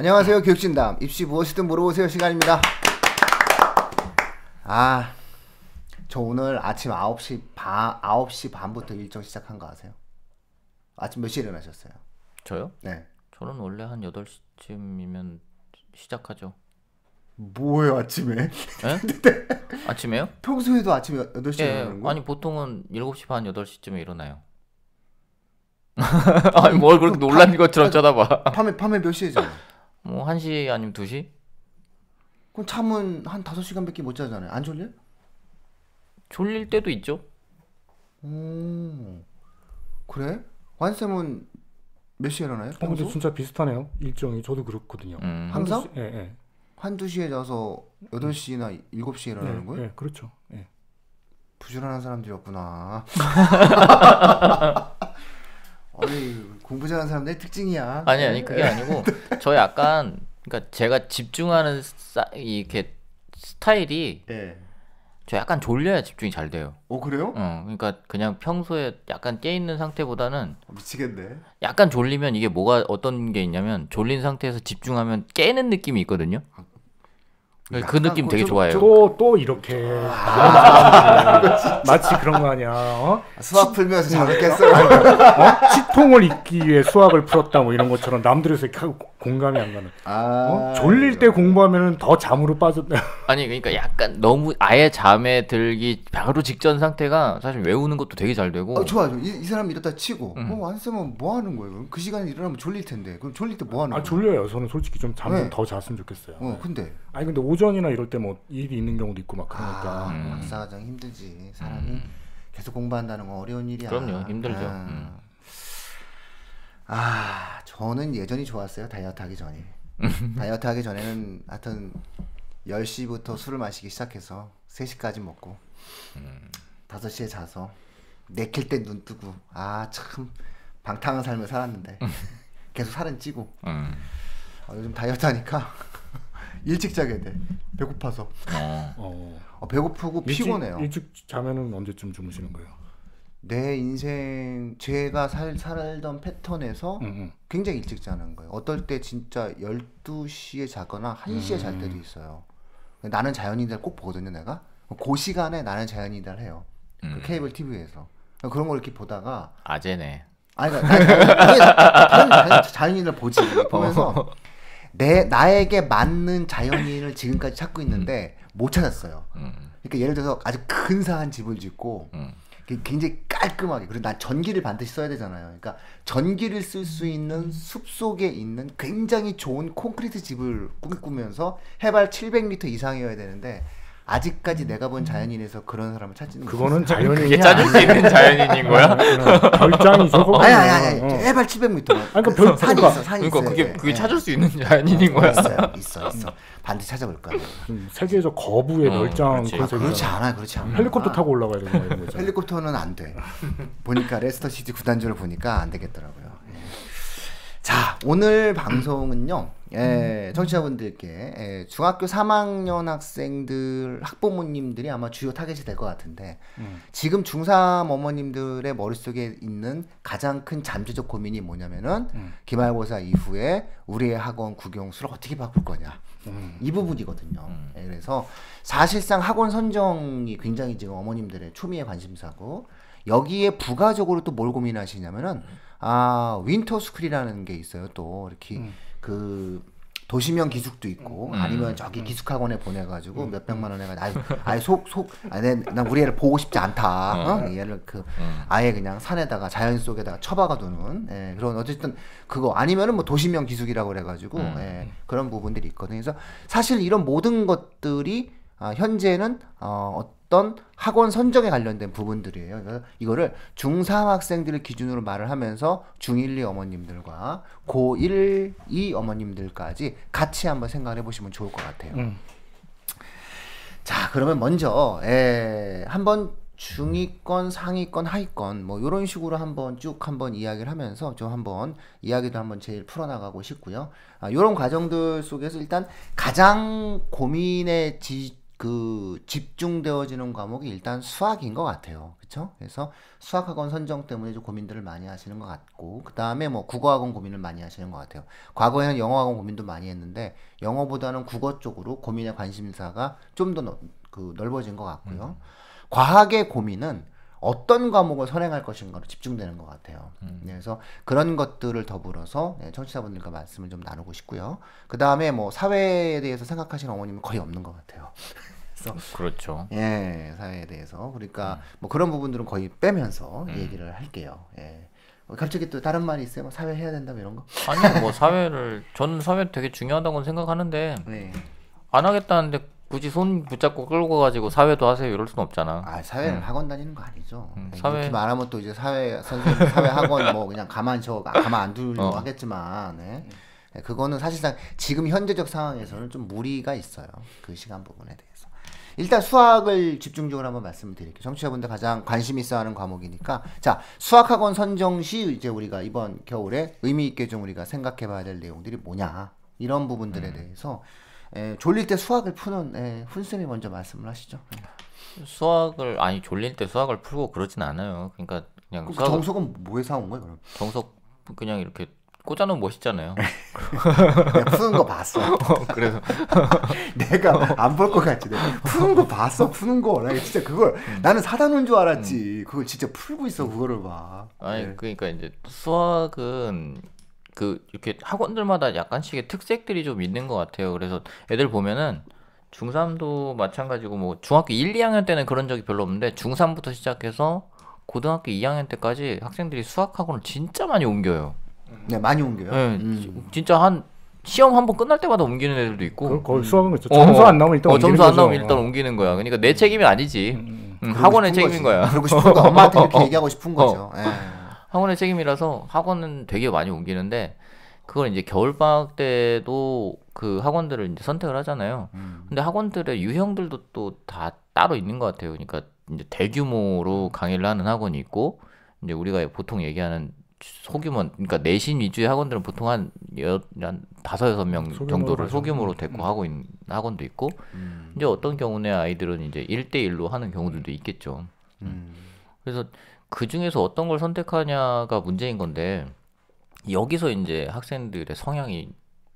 안녕하세요 교육진담 입시 무엇이든 물어보세요 시간입니다 아저 오늘 아침 9시 반 9시 반부터 일정 시작한 거 아세요? 아침 몇 시에 일어나셨어요? 저요? 네 저는 원래 한 8시쯤이면 시작하죠 뭐예요 아침에? 예? 아침에요? 평소에도 아침 8시에 예, 일어나는 거? 아니 보통은 7시 반 8시쯤에 일어나요 아니 뭘 그렇게 놀란 것처럼 쳐다봐 밤에 밤에 몇 시에 자요? 뭐 1시 아니면 2시? 그럼 잠은 한 5시간밖에 못 자잖아요. 안졸려 졸릴 때도 있죠. 음. 그래? 완쌤은 몇 시에 일어나요? 어, 근데 진짜 비슷하네요. 일정이 저도 그렇거든요. 음. 항상? 예, 예. 한두 시에 자서 8시나 7시에 일어나는 예, 거예요? 예, 그렇죠. 예. 부지런한 사람들이었구나. 아니 공부 잘하는 사람들의 특징이야. 아니 아니 그게 아니고 저 약간 그러니까 제가 집중하는 사, 이렇게 스타일이 네. 저 약간 졸려야 집중이 잘 돼요. 오 어, 그래요? 어, 그러니까 그냥 평소에 약간 깨 있는 상태보다는 아, 미치겠네. 약간 졸리면 이게 뭐가 어떤 게 있냐면 졸린 상태에서 집중하면 깨는 느낌이 있거든요. 아, 그 느낌 되게 좋아요. 또, 또 이렇게. 아, 마치 그런 거 아니야. 어? 수학 풀면서 잘극했어 어? 치통을 잊기 위해 수학을 풀었다, 뭐 이런 것처럼 남들에서 공감이 안 가는. 아... 어? 졸릴 때 공부하면 더 잠으로 빠졌다. 아니 그러니까 약간 너무 아예 잠에 들기 바로 직전 상태가 사실 외우는 것도 되게 잘 되고. 어, 좋아, 이, 이 사람 이렇다 치고 음. 어, 안 쓰면 뭐 하는 거예요? 그 시간에 일어나면 졸릴 텐데 그럼 졸릴 때 뭐 하는? 아, 거예요? 졸려요. 저는 솔직히 좀잠더 네. 잤으면 좋겠어요. 어, 네. 근데. 아니 근데 오전이나 이럴 때 뭐 일이 있는 경우도 있고 막 그러니까. 아, 음. 박사과장 힘들지 사람이. 음. 계속 공부한다는 건 어려운 일이야. 그럼요, 힘들죠. 아. 음. 아 저는 예전이 좋았어요 다이어트 하기 전에 음. 다이어트 하기 전에는 하여튼 10시부터 술을 마시기 시작해서 3시까지 먹고 음. 5시에 자서 내킬 때 눈 뜨고 아 참 방탕한 삶을 살았는데 음. 계속 살은 찌고 음. 아, 요즘 다이어트 하니까 일찍 자게 돼 배고파서 어. 어. 어, 배고프고 일찍, 피곤해요 일찍 자면은 언제쯤 주무시는 거예요? 내 인생 제가 살, 살던 패턴에서 음, 음. 굉장히 일찍 자는 거예요. 어떨 때 진짜 12시에 자거나 1시에 음. 잘 때도 있어요. 나는 자연인들 꼭 보거든요, 내가. 그 시간에 나는 자연인들 해요. 그 음. 그 케이블 TV에서. 그런 걸 이렇게 보다가 아재네. 아니, 그러 자연인을 보지. 보면서 어. 내 나에게 맞는 자연인을 지금까지 찾고 있는데 음. 못 찾았어요. 음. 그러니까 예를 들어서 아주 근사한 집을 짓고 굉장히 깔끔하게 그리고 난 전기를 반드시 써야 되잖아요. 그러니까 전기를 쓸 수 있는 숲 속에 있는 굉장히 좋은 콘크리트 집을 꿈꾸면서 해발 700m 이상이어야 되는데 아직까지 내가 본 음. 자연인에서 그런 사람을 찾는 그거는 자연인이 찾을 수 있는 어, 어, 어. 자연인인 거야? 별장이죠. 아 아니 아니. 아니. 제발 700m. 아니 그러니까 별 그러니까 산이 있어. 산이 그러니까 있어요. 그게 그게 예. 찾을 수 있는 자연인인 거야. 있어요. 있어 있어. 음. 반드시 찾아볼 거야. 음, 세계에 거부의 어, 멸장 그렇지. 아, 그렇지 않아. 그렇지 않아. 헬리콥터 아. 타고 올라가야 되는 거야. 헬리콥터는 안 돼. 보니까 레스터 시티 구단주를 보니까 안 되겠더라고요. 예. 자, 오늘 방송은요. 예, 청취자분들께 예, 중학교 3학년 학생들 학부모님들이 아마 주요 타겟이 될 것 같은데 음. 지금 중3 어머님들의 머릿속에 있는 가장 큰 잠재적 고민이 뭐냐면은 음. 기말고사 이후에 우리의 학원 구경수를 어떻게 바꿀 거냐 음. 이 부분이거든요. 음. 예, 그래서 사실상 학원 선정이 굉장히 지금 어머님들의 초미의 관심사고 여기에 부가적으로 또 뭘 고민하시냐면은 아 윈터 스쿨이라는 게 있어요. 또 이렇게 음. 그 도시명 기숙도 있고 음. 아니면 저기 음. 기숙학원에 보내가지고 음. 몇 백만 원에 아 아예 속속 아예 난 우리 애를 보고 싶지 않다 어. 어? 얘를 그 음. 아예 그냥 산에다가 자연 속에다가 처박아 두는 예, 그런 어쨌든 그거 아니면은 뭐 도시명 기숙이라고 그래가지고 음. 예, 그런 부분들이 있거든요 그래서 사실 이런 모든 것들이 아, 현재는 어, 어떤 학원 선정에 관련된 부분들이에요. 그래서 이거를 중3 학생들을 기준으로 말을 하면서 중1, 2 어머님들과 고1, 2 어머님들까지 같이 한번 생각을 해보시면 좋을 것 같아요. 음. 자, 그러면 먼저, 에, 예, 한번 중위권, 상위권, 하위권 뭐 이런 식으로 한번 쭉 한번 이야기를 하면서 좀 한번 이야기도 한번 제일 풀어나가고 싶고요. 아, 이런 과정들 속에서 일단 가장 고민의 지, 그 집중되어지는 과목이 일단 수학인 것 같아요. 그렇 그래서 수학학원 선정 때문에 좀 고민들을 많이 하시는 것 같고 그 다음에 뭐 국어학원 고민을 많이 하시는 것 같아요. 과거에는 영어학원 고민도 많이 했는데 영어보다는 국어 쪽으로 고민의 관심사가 좀더 그 넓어진 것 같고요. 음. 과학의 고민은 어떤 과목을 선행할 것인가로 집중되는 것 같아요. 음. 네, 그래서 그런 것들을 더불어서 네, 청취자분들과 말씀을 좀 나누고 싶고요. 그 다음에 뭐 사회에 대해서 생각하시는 어머님은 거의 없는 것 같아요. 그렇죠. 예, 사회에 대해서 그러니까 음. 뭐 그런 부분들은 거의 빼면서 음. 얘기를 할게요. 예. 어, 갑자기 또 다른 말이 있어요? 뭐 사회 해야 된다 이런 거? 아니요, 뭐 사회를 저는 사회 되게 중요하다고 생각하는데 네. 안 하겠다는데 굳이 손 붙잡고 끌고 가지고 사회도 하세요 이럴 순 없잖아. 아 사회는 음. 학원 다니는 거 아니죠. 음, 네, 사회... 이렇게 말하면 또 이제 사회 선생님 사회 학원 뭐 그냥 가만 저 가만 안 두려고 어. 하겠지만 네. 음. 네. 그거는 사실상 지금 현재적 상황에서는 좀 무리가 있어요 그 시간 부분에 대해서. 일단 수학을 집중적으로 한번 말씀드릴게요. 을 청취자분들 가장 관심 있어하는 과목이니까 자 수학학원 선정 시 이제 우리가 이번 겨울에 의미 있게 좀 우리가 생각해봐야 될 내용들이 뭐냐 이런 부분들에 음. 대해서. 에, 예, 졸릴 때 수학을 푸는 에, 예, 훈쌤이 먼저 말씀을 하시죠. 예. 수학을 아니 졸릴 때 수학을 풀고 그러진 않아요. 그러니까 그냥 그 수학을, 정석은 뭐에서 온 거예요? 그럼 정석 그냥 이렇게 꽂아놓은 멋있잖아요. 푸는 거 봤어. 어, 그래서 내가 안 볼 것 같지. 푸는 거 봤어. 푸는 거. 나 진짜 그걸 음. 나는 사다 놓은 줄 알았지. 음. 그걸 진짜 풀고 있어. 그거를 봐. 아니 네. 그러니까 이제 수학은 그 이렇게 학원들마다 약간씩의 특색들이 좀 있는 것 같아요. 그래서 애들 보면은 중3도 마찬가지고 뭐 중학교 1, 2학년 때는 그런 적이 별로 없는데 중3부터 시작해서 고등학교 2학년 때까지 학생들이 수학학원을 진짜 많이 옮겨요. 네, 많이 옮겨요. 네, 음. 진짜 한 시험 한 번 끝날 때마다 옮기는 애들도 있고. 그걸, 수학은 거죠. 그렇죠. 어, 어, 점수 안 나오면 일단 어, 옮기는 점수 안거 나오면 일단 어. 옮기는 거야. 그러니까 내 책임이 아니지. 음, 음, 음 학원의 책임인 거지. 거야. 그러고 싶은 거 엄마한테 그렇게 얘기하고 싶은 거죠. 어. 예. 학원의 책임이라서 학원은 되게 많이 옮기는데 그걸 이제 겨울 방학 때도 그 학원들을 이제 선택을 하잖아요. 음. 근데 학원들의 유형들도 또 다 따로 있는 것 같아요. 그러니까 이제 대규모로 강의를 하는 학원이 있고 이제 우리가 보통 얘기하는 소규모 그러니까 내신 위주의 학원들은 보통 한, 여, 한 다섯 여섯 명 정도를 소규모로 음. 데리고 하고 있는 학원도 있고 음. 이제 어떤 경우에 아이들은 이제 일대일로 하는 경우들도 있겠죠. 음. 그래서 그 중에서 어떤 걸 선택하냐가 문제인 건데 여기서 이제 학생들의 성향이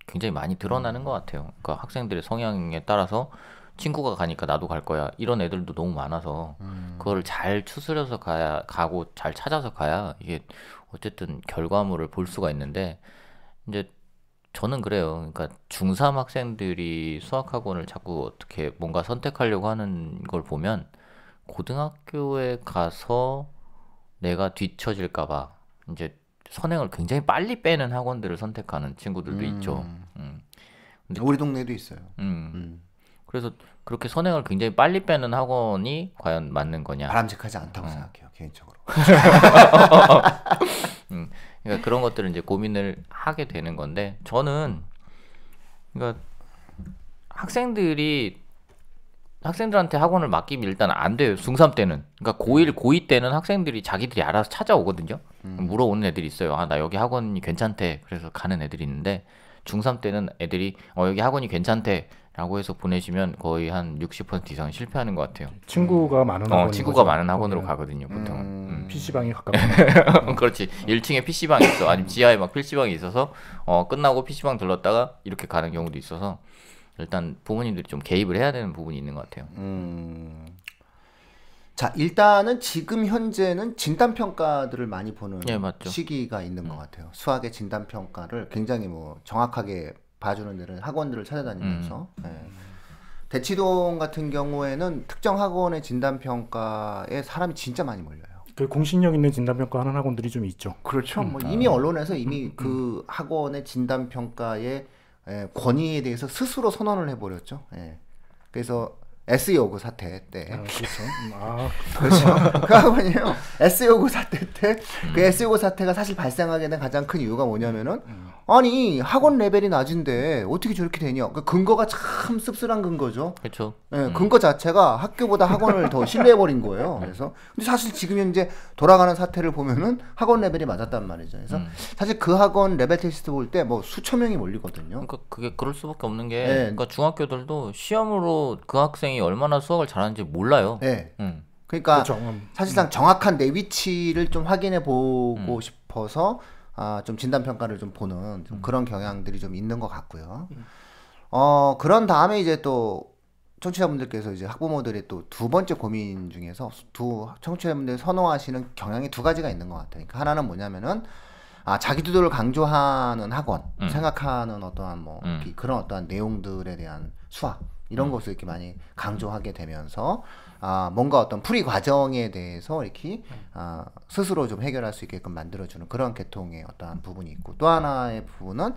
굉장히 많이 드러나는 음. 것 같아요. 그러니까 학생들의 성향에 따라서 친구가 가니까 나도 갈 거야 이런 애들도 너무 많아서 음. 그걸잘 추스려서 가야 가고 잘 찾아서 가야 이게 어쨌든 결과물을 볼 수가 있는데 이제 저는 그래요. 그러니까 중3 학생들이 수학학원을 자꾸 어떻게 뭔가 선택하려고 하는 걸 보면 고등학교에 가서 내가 뒤처질까봐 이제 선행을 굉장히 빨리 빼는 학원들을 선택하는 친구들도 음. 있죠. 음. 음. 우리 동네도 있어요. 음. 음. 그래서 그렇게 선행을 굉장히 빨리 빼는 학원이 과연 맞는 거냐? 바람직하지 않다고 음. 생각해요 개인적으로. 그러니까 그런 것들을 이제 고민을 하게 되는 건데 저는 그러니까 학생들이 학생들한테 학원을 맡기면 일단 안 돼요. 중3 때는. 그러니까 고1, 고2 때는 학생들이 자기들이 알아서 찾아오거든요. 음. 물어오는 애들이 있어요. 아, 나 여기 학원이 괜찮대. 그래서 가는 애들이 있는데 중3 때는 애들이 어, 여기 학원이 괜찮대. 라고 해서 보내시면 거의 한 60% 이상 실패하는 것 같아요. 친구가 음. 많은 학원. 어, 친구가 거죠? 많은 학원으로 네. 가거든요, 보통은. 음, 음. PC방이 가깝다. 그렇지. 1층에 PC방이 있어. 아니면 지하에 막 PC방이 있어서 어, 끝나고 PC방 들렀다가 이렇게 가는 경우도 있어서 일단 부모님들이 좀 개입을 해야 되는 부분이 있는 것 같아요. 음. 자 일단은 지금 현재는 진단 평가들을 많이 보는 예, 시기가 있는 음. 것 같아요. 수학의 진단 평가를 굉장히 뭐 정확하게 봐주는 데를 학원들을 찾아다니면서 음. 네. 대치동 같은 경우에는 특정 학원의 진단 평가에 사람이 진짜 많이 몰려요. 그 공신력 있는 진단 평가 하는 학원들이 좀 있죠. 그렇죠. 뭐 음. 뭐 이미 아. 언론에서 이미 음, 음, 그 음. 학원의 진단 평가에 예, 권위에 대해서 스스로 선언을 해버렸죠. 예. 그래서 S 요구 사태 때. 아, 그렇죠. 음, 아. 그렇죠. 그 아버님요. S 요구 사태 때그 S 음. 요구 사태가 사실 발생하게 된 가장 큰 이유가 뭐냐면은 음. 아니 학원 레벨이 낮은데 어떻게 저렇게 되냐. 그 근거가 참 씁쓸한 근거죠. 그렇죠. 예, 네, 근거 자체가 학교보다 학원을 더 신뢰해 버린 거예요. 그래서 근데 사실 지금 현재 돌아가는 사태를 보면은 학원 레벨이 맞았단 말이죠. 그래서 음. 사실 그 학원 레벨 테스트 볼 때 뭐 수천 명이 몰리거든요. 그러니까 그게 그럴 수밖에 없는 게 네. 그러니까 중학교들도 시험으로 그 학생 이 대통이 얼마나 수학을 잘하는지 몰라요. 네. 음. 그러니까 그렇죠. 음. 음. 사실상 정확한 내 위치를 좀 확인해 보고 음. 싶어서 아, 좀 진단 평가를 좀 보는 좀 음. 그런 경향들이 좀 있는 것 같고요. 어 그런 다음에 이제 또 청취자분들께서 이제 학부모들의 또 두 번째 고민 중에서 두 청취자분들이 선호하시는 경향이 두 가지가 있는 것 같아요. 그러니까 하나는 뭐냐면은 아 자기주도를 강조하는 학원 음. 생각하는 어떠한 뭐 음. 그런 어떠한 내용들에 대한 수학 이런 음. 것을 이렇게 많이 강조하게 되면서 아 뭔가 어떤 풀이 과정에 대해서 이렇게 음. 아 스스로 좀 해결할 수 있게끔 만들어주는 그런 계통의 어떠한 부분이 있고 또 하나의 부분은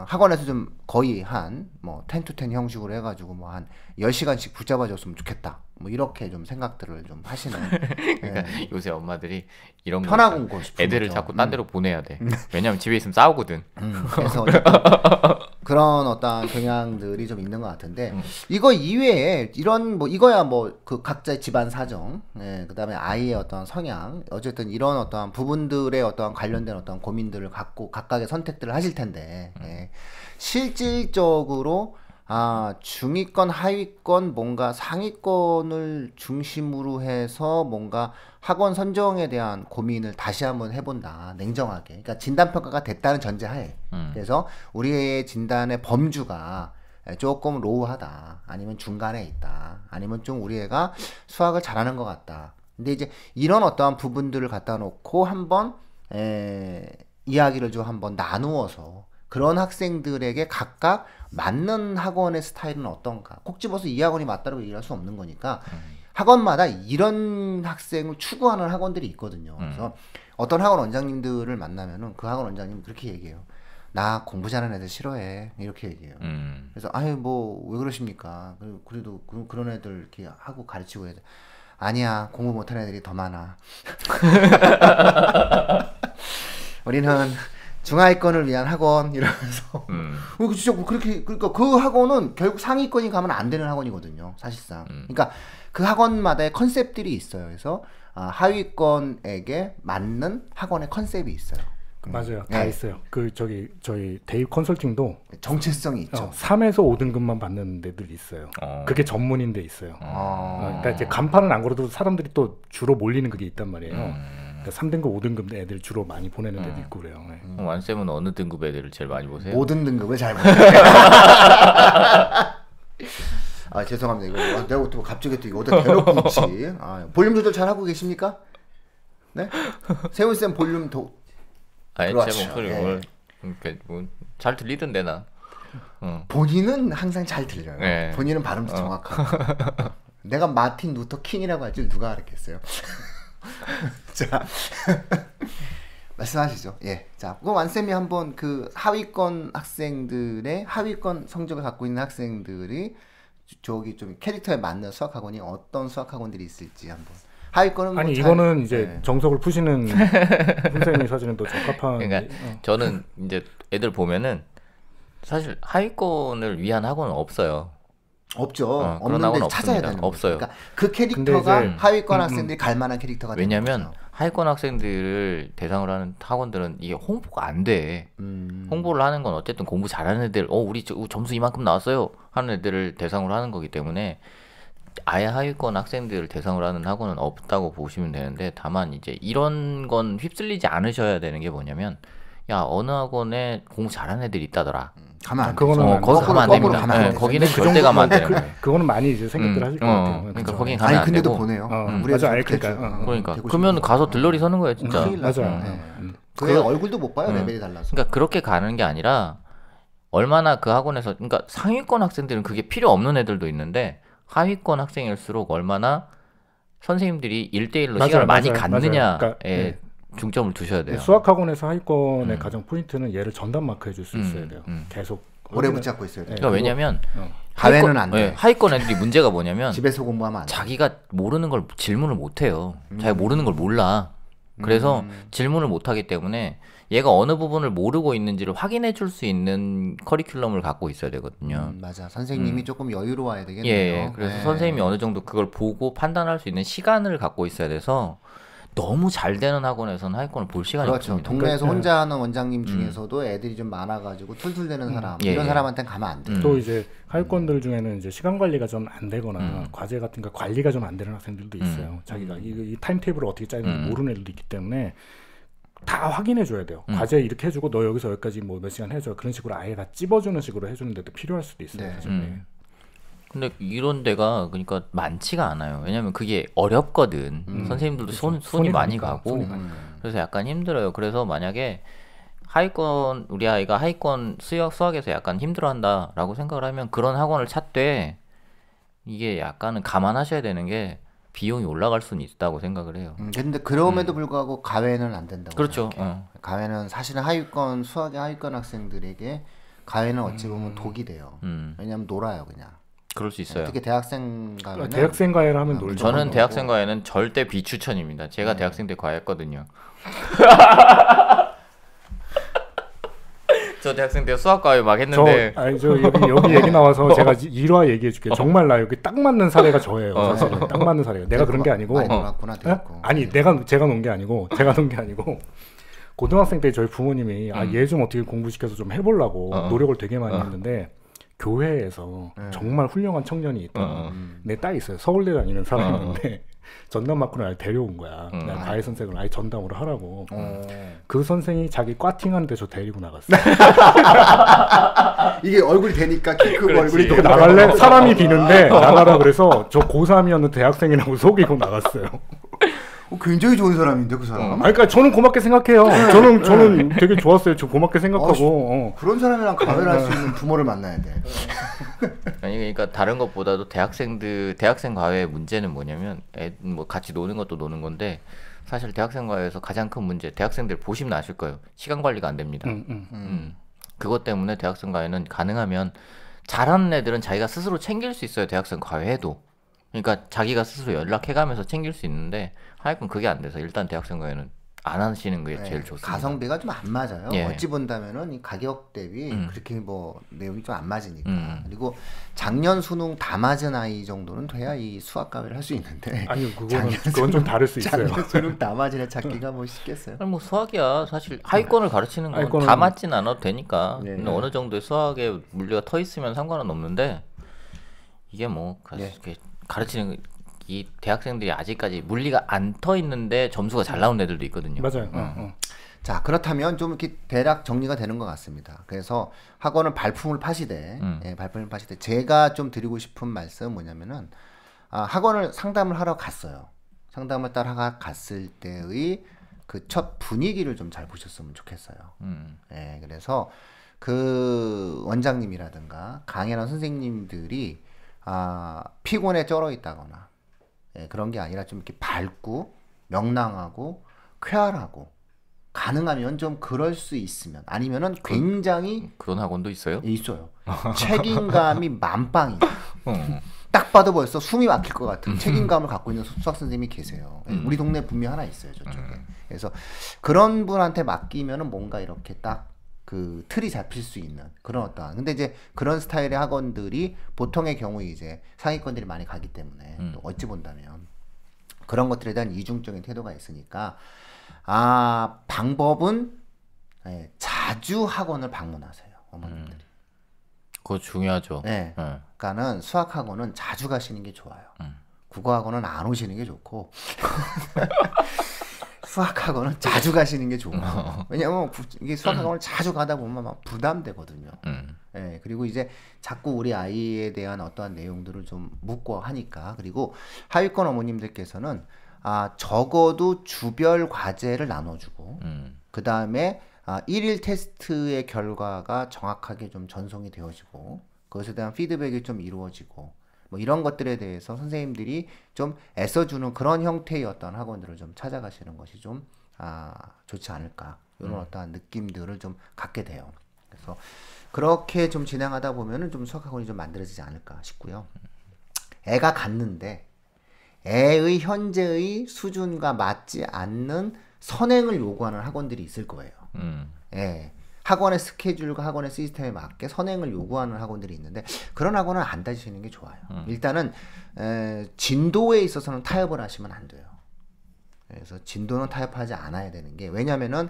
아, 학원에서 좀 거의 한 뭐 텐 투 텐 형식으로 해가지고 뭐 한 10시간씩 붙잡아줬으면 좋겠다. 뭐 이렇게 좀 생각들을 좀 하시는. 그러니까 네. 요새 엄마들이 이런 편하고 애들을 거죠. 자꾸 딴 음. 데로 음. 보내야 돼. 왜냐면 집에 있으면 싸우거든. 음, 그래서 그런 어떤 경향들이 좀 있는 것 같은데 음. 이거 이외에 이런 뭐 이거야 뭐 그 각자의 집안 사정, 예, 그다음에 아이의 어떤 성향, 어쨌든 이런 어떤 부분들의 어떤 관련된 어떤 고민들을 갖고 각각의 선택들을 하실 텐데 음. 예, 실질적으로 아, 중위권, 하위권, 뭔가 상위권을 중심으로 해서 뭔가 학원 선정에 대한 고민을 다시 한번 해본다. 냉정하게. 그러니까 진단평가가 됐다는 전제하에. 음. 그래서 우리의 진단의 범주가 조금 로우하다. 아니면 중간에 있다. 아니면 좀 우리 애가 수학을 잘하는 것 같다. 근데 이제 이런 어떠한 부분들을 갖다 놓고 한번, 에, 이야기를 좀 한번 나누어서 그런 학생들에게 각각 맞는 학원의 스타일은 어떤가 콕 집어서 이 학원이 맞다고 얘기할 수 없는 거니까 음. 학원마다 이런 학생을 추구하는 학원들이 있거든요 음. 그래서 어떤 학원 원장님들을 만나면은 그 학원 원장님 그렇게 얘기해요 나 공부 잘하는 애들 싫어해 이렇게 얘기해요. 음. 그래서 아유 뭐왜 그러십니까? 그래도 그, 런 애들 이렇게 하고 가르치고 해야 돼. 아니야 공부 못하는 애들이 더 많아. 우리는 중하위권을 위한 학원 이러면서 음. 그 진짜 그 그렇게 그러니까 그 학원은 결국 상위권이 가면 안 되는 학원이거든요 사실상 음. 그러니까 그 학원마다의 컨셉들이 있어요 그래서 아, 하위권에게 맞는 학원의 컨셉이 있어요 음. 맞아요. 네. 다 있어요. 그 저기 저희 대입 컨설팅도 정체성이 있죠. 어, 3에서 5등급만 받는 데들 있어요. 어. 그게 전문인 데 있어요. 어. 어. 그러니까 이제 간판을안 걸어도 사람들이 또 주로 몰리는 그게 있단 말이에요. 음. 그러니까 3등급, 5등급 애들 주로 많이 보내는 데도 음. 있고 그래요. 네. 음. 완쌤은 어느 등급 애들을 제일 많이 보세요? 모든 등급을 잘 보세요. 아 죄송합니다. 이거 뭐 내가 또 갑자기 또 이거 어디다 괴롭고 있지. 아, 볼륨 조절 잘 하고 계십니까? 네? 세훈 쌤 볼륨 도. 아니 제 목소리 네. 예, 예. 그러니까 뭐잘 들리던데 나. 어. 본인은 항상 잘 들려요. 네. 본인은 발음도 어. 정확하고. 내가 마틴 루터 킹이라고 할 줄 누가 알았겠어요. 자 말씀하시죠. 예. 자, 그럼 완쌤이 한번 그 하위권 학생들의 하위권 성적을 갖고 있는 학생들이 저기 좀 캐릭터에 맞는 수학학원이 어떤 수학학원들이 있을지 한번. 하위권은 뭐 아니 뭐 이거는 잘... 이제 네. 정석을 푸시는 선생님 사실은 더 적합한. 그러니까 어. 저는 이제 애들 보면은 사실 하위권을 위한 학원은 없어요. 없죠. 어, 없는데 찾아야 되는 없어요. 그러니까 그 캐릭터가 음, 음, 음. 하위권 학생들이 갈 만한 캐릭터가 왜냐면 하 하위권 학생들을 대상으로 하는 학원들은 이게 홍보가 안 돼. 음. 홍보를 하는 건 어쨌든 공부 잘하는 애들, 어 우리 저, 점수 이만큼 나왔어요 하는 애들을 대상으로 하는 거기 때문에 아예 하위권 학생들을 대상으로 하는 학원은 없다고 보시면 되는데 다만 이제 이런 건 휩쓸리지 않으셔야 되는 게 뭐냐면 야 어느 학원에 공부 잘하는 애들 있다더라. 음, 가만 안 어, 그거는 어, 거기 가면 안 됩니다. 네, 그 가면 안 네, 거기는 그 절대 가면 안돼 그, 그거는 많이 이제 생각들 음, 하실 것 어, 같아요. 그러니까 그렇죠. 거긴 가면 아니, 안 근데도 되고. 보내요. 어, 음. 우리 맞아, 그러니까. 어, 그러니까 그러면 가서 들러리 서는 거예 진짜. 큰 맞아요. 음. 네. 음. 그 얼굴도 못 봐요, 레벨이 달라서. 그러니까 그렇게 가는 게 아니라 얼마나 그 학원에서 그러니까 상위권 학생들은 그게 필요 없는 애들도 있는데 하위권 학생일수록 얼마나 선생님들이 일대일로 시간을 맞아 많이 맞아 갖느냐에 맞아 그러니까, 예. 네. 중점을 두셔야 돼요. 수학학원에서 하위권의 음. 가장 포인트는 얘를 전담 마크 해줄 수 음, 있어야 돼요. 음, 계속 오래 붙잡고 있어야 돼요. 네, 그러니까 왜냐면 어. 하위권, 안 돼. 네, 하위권 애들이 문제가 뭐냐면 집에서 공부하면 자기가 모르는 걸 질문을 못 해요. 음. 자기 모르는 걸 몰라. 그래서 음. 질문을 못 하기 때문에 얘가 어느 부분을 모르고 있는지를 확인해 줄 수 있는 커리큘럼을 갖고 있어야 되거든요. 음, 맞아. 선생님이 음. 조금 여유로워야 되겠네요. 예, 예, 그래서 네. 선생님이 어느 정도 그걸 보고 판단할 수 있는 시간을 갖고 있어야 돼서 너무 잘 되는 학원에서는 하위권을 볼 시간이 그렇죠. 없습니다. 동네에서 그러니까, 혼자 하는 음. 원장님 중에서도 음. 애들이 좀 많아가지고 툴툴대는 음. 사람 예, 이런 예. 사람한테 가면 안 돼요. 음. 또 이제 하위권들 중에는 이제 시간 관리가 좀 안 되거나 음. 과제 같은 거 관리가 좀 안 되는 학생들도 있어요. 음. 자기가 이, 이 타임테이블을 어떻게 짜는지 모르는 애들도 있기 때문에 다 확인해 줘야 돼요. 음. 과제 이렇게 해주고 너 여기서 여기까지 뭐 몇 시간 해줘 그런 식으로 아예 다 찝어주는 식으로 해주는 데도 필요할 수도 있어요. 네. 사실. 음. 근데 이런 데가 그러니까 많지가 않아요. 왜냐면 그게 어렵거든. 음, 선생님들도 그렇죠. 손, 이 많이 가고. 손이 그래서 약간 힘들어요. 그래서 만약에 하위권 우리 아이가 하위권 수학 수학에서 약간 힘들어한다라고 생각을 하면 그런 학원을 찾되 이게 약간은 감안하셔야 되는 게 비용이 올라갈 수는 있다고 생각을 해요. 음, 근데 그럼에도 음. 불구하고 가외는 안 된다고. 그렇죠. 어. 가외는 사실은 하위권 수학의 하위권 학생들에게 가외는 어찌 보면 음. 독이 돼요. 음. 왜냐하면 놀아요 그냥. 그럴 수 있어요. 특히 대학생 가면 아, 대학생 과외를 하면 아, 놀죠. 저는 대학생 과외는 절대 비추천입니다. 제가 네. 대학생 때 과외했거든요. 저 대학생 때 수학 과외 막 했는데 저, 아니, 저 여기, 여기 얘기 나와서 어. 제가 일화 얘기해 줄게요. 정말 나 여기 딱 맞는 사례가 저예요. 어. 사실은 딱 맞는 사례예요. 내가 그런 게 아니고 놀았구 예? 아니 네. 내가 제가 놓은 게 아니고 제가 놓은 게 아니고 고등학생 때 저희 부모님이 아, 음. 아얘 좀 어떻게 공부시켜서 좀 해보려고 어. 노력을 되게 많이 어. 했는데 교회에서 네. 정말 훌륭한 청년이 있던 어. 어. 내딸 있어요. 서울대 다니는 사람인데 어. 어. 전담 마크로 날 데려온 거야. 음. 과외 선생을 아예 전담으로 하라고. 어. 그 선생이 자기 꽈팅하는데 저 데리고 나갔어. 이게 얼굴이 되니까 키크 얼굴이 되고 나갈래? 사람이 비는데 어. 나가라 그래서 저 고3이었는 대학생이라고 속이고 나갔어요. 어, 굉장히 좋은 사람인데 그 사람. 아, 그러니까 저는 고맙게 생각해요. 네, 저는 네. 저는 네. 되게 좋았어요. 저 고맙게 생각하고. 아, 어. 그런 사람이랑 가회할수 있는 부모를 만나야 돼. 아니 그러니까 다른 것보다도 대학생들 대학생 과외의 문제는 뭐냐면 애, 뭐 같이 노는 것도 노는 건데 사실 대학생 과외에서 가장 큰 문제 대학생들 보시면 아실 거예요. 시간 관리가 안 됩니다. 음, 음, 음. 음. 그것 때문에 대학생 과외는 가능하면 잘하는 애들은 자기가 스스로 챙길 수 있어요. 대학생 과외해도. 그러니까 자기가 스스로 연락해가면서 챙길 수 있는데 하여간 그게 안 돼서 일단 대학생과에는 안 하시는 게 네, 제일 좋습니다. 가성비가 좀 안 맞아요. 예. 어찌 본다면은 가격 대비 음. 그렇게 뭐 내용이 좀 안 맞으니까. 음. 그리고 작년 수능 다 맞은 아이 정도는 돼야 이 수학 과외를 할 수 있는데. 아니 그거는 그 수능, 좀 다를 수 있어요. 작년 수능 다 맞은 애 찾기가 뭐 쉽겠어요. 아니 뭐 수학이야 사실 하위권을 가르치는 건다 하위권은... 맞진 않아도 되니까. 예. 근데 어느 정도의 수학의 물리가 터 있으면 상관은 없는데 이게 뭐 네. 그렇게 예. 가르치는 이 대학생들이 아직까지 물리가 안 터 있는데 점수가 잘 나온 애들도 있거든요. 맞아요. 어. 어, 어. 자 그렇다면 좀 이렇게 대략 정리가 되는 것 같습니다. 그래서 학원은 발품을 파시되 음. 예, 발품을 파시되 제가 좀 드리고 싶은 말씀은 뭐냐면은 아, 학원을 상담을 하러 갔어요. 상담을 따라 갔을 때의 그 첫 분위기를 좀 잘 보셨으면 좋겠어요. 음. 예, 그래서 그 원장님이라든가 강연한 선생님들이 아, 피곤에 쩔어 있다거나 예, 그런 게 아니라 좀 이렇게 밝고 명랑하고 쾌활하고 가능하면 좀 그럴 수 있으면 아니면은 그, 굉장히 음, 그, 런 학원도 있어요? 예, 있어요. 책임감이 만빵이에딱 어. 봐도 벌써 숨이 막힐 것 같은 음. 책임감을 갖고 있는 수학 선생님이 계세요. 예, 음. 우리 동네 분명 하나 있어요 저쪽에. 그래서 그런 분한테 맡기면은 뭔가 이렇게 딱그 틀이 잡힐 수 있는 그런 어떤 근데 이제 그런 스타일의 학원들이 보통의 경우 이제 상위권들이 많이 가기 때문에 음. 또 어찌 본다면 그런 것들에 대한 이중적인 태도가 있으니까 아 방법은 네, 자주 학원을 방문하세요 어머님들이 음. 그거 중요하죠 네. 음. 그러니까는 수학학원은 자주 가시는 게 좋아요 음. 국어학원은 안 오시는 게 좋고 수학학원은 자주 가시는 게 좋아요. 어. 왜냐하면 이게 수학학원을 음. 자주 가다 보면 막 부담되거든요. 음. 예, 그리고 이제 자꾸 우리 아이에 대한 어떠한 내용들을 좀 묻고 하니까 그리고 하위권 어머님들께서는 아 적어도 주별 과제를 나눠주고 음. 그 다음에 아, 일일 테스트의 결과가 정확하게 좀 전송이 되어지고 그것에 대한 피드백이 좀 이루어지고 뭐 이런 것들에 대해서 선생님들이 좀 애써주는 그런 형태의 어떤 학원들을 좀 찾아가시는 것이 좀 아, 좋지 않을까 이런 음. 어떠한 느낌들을 좀 갖게 돼요. 그래서 그렇게 좀 진행하다 보면은 좀 수학학원이 좀 만들어지지 않을까 싶고요. 애가 갔는데 애의 현재의 수준과 맞지 않는 선행을 요구하는 학원들이 있을 거예요. 음. 예. 학원의 스케줄과 학원의 시스템에 맞게 선행을 요구하는 학원들이 있는데 그런 학원은 안다니시는게 좋아요. 음. 일단은 에, 진도에 있어서는 타협을 하시면 안 돼요. 그래서 진도는 타협하지 않아야 되는 게 왜냐면은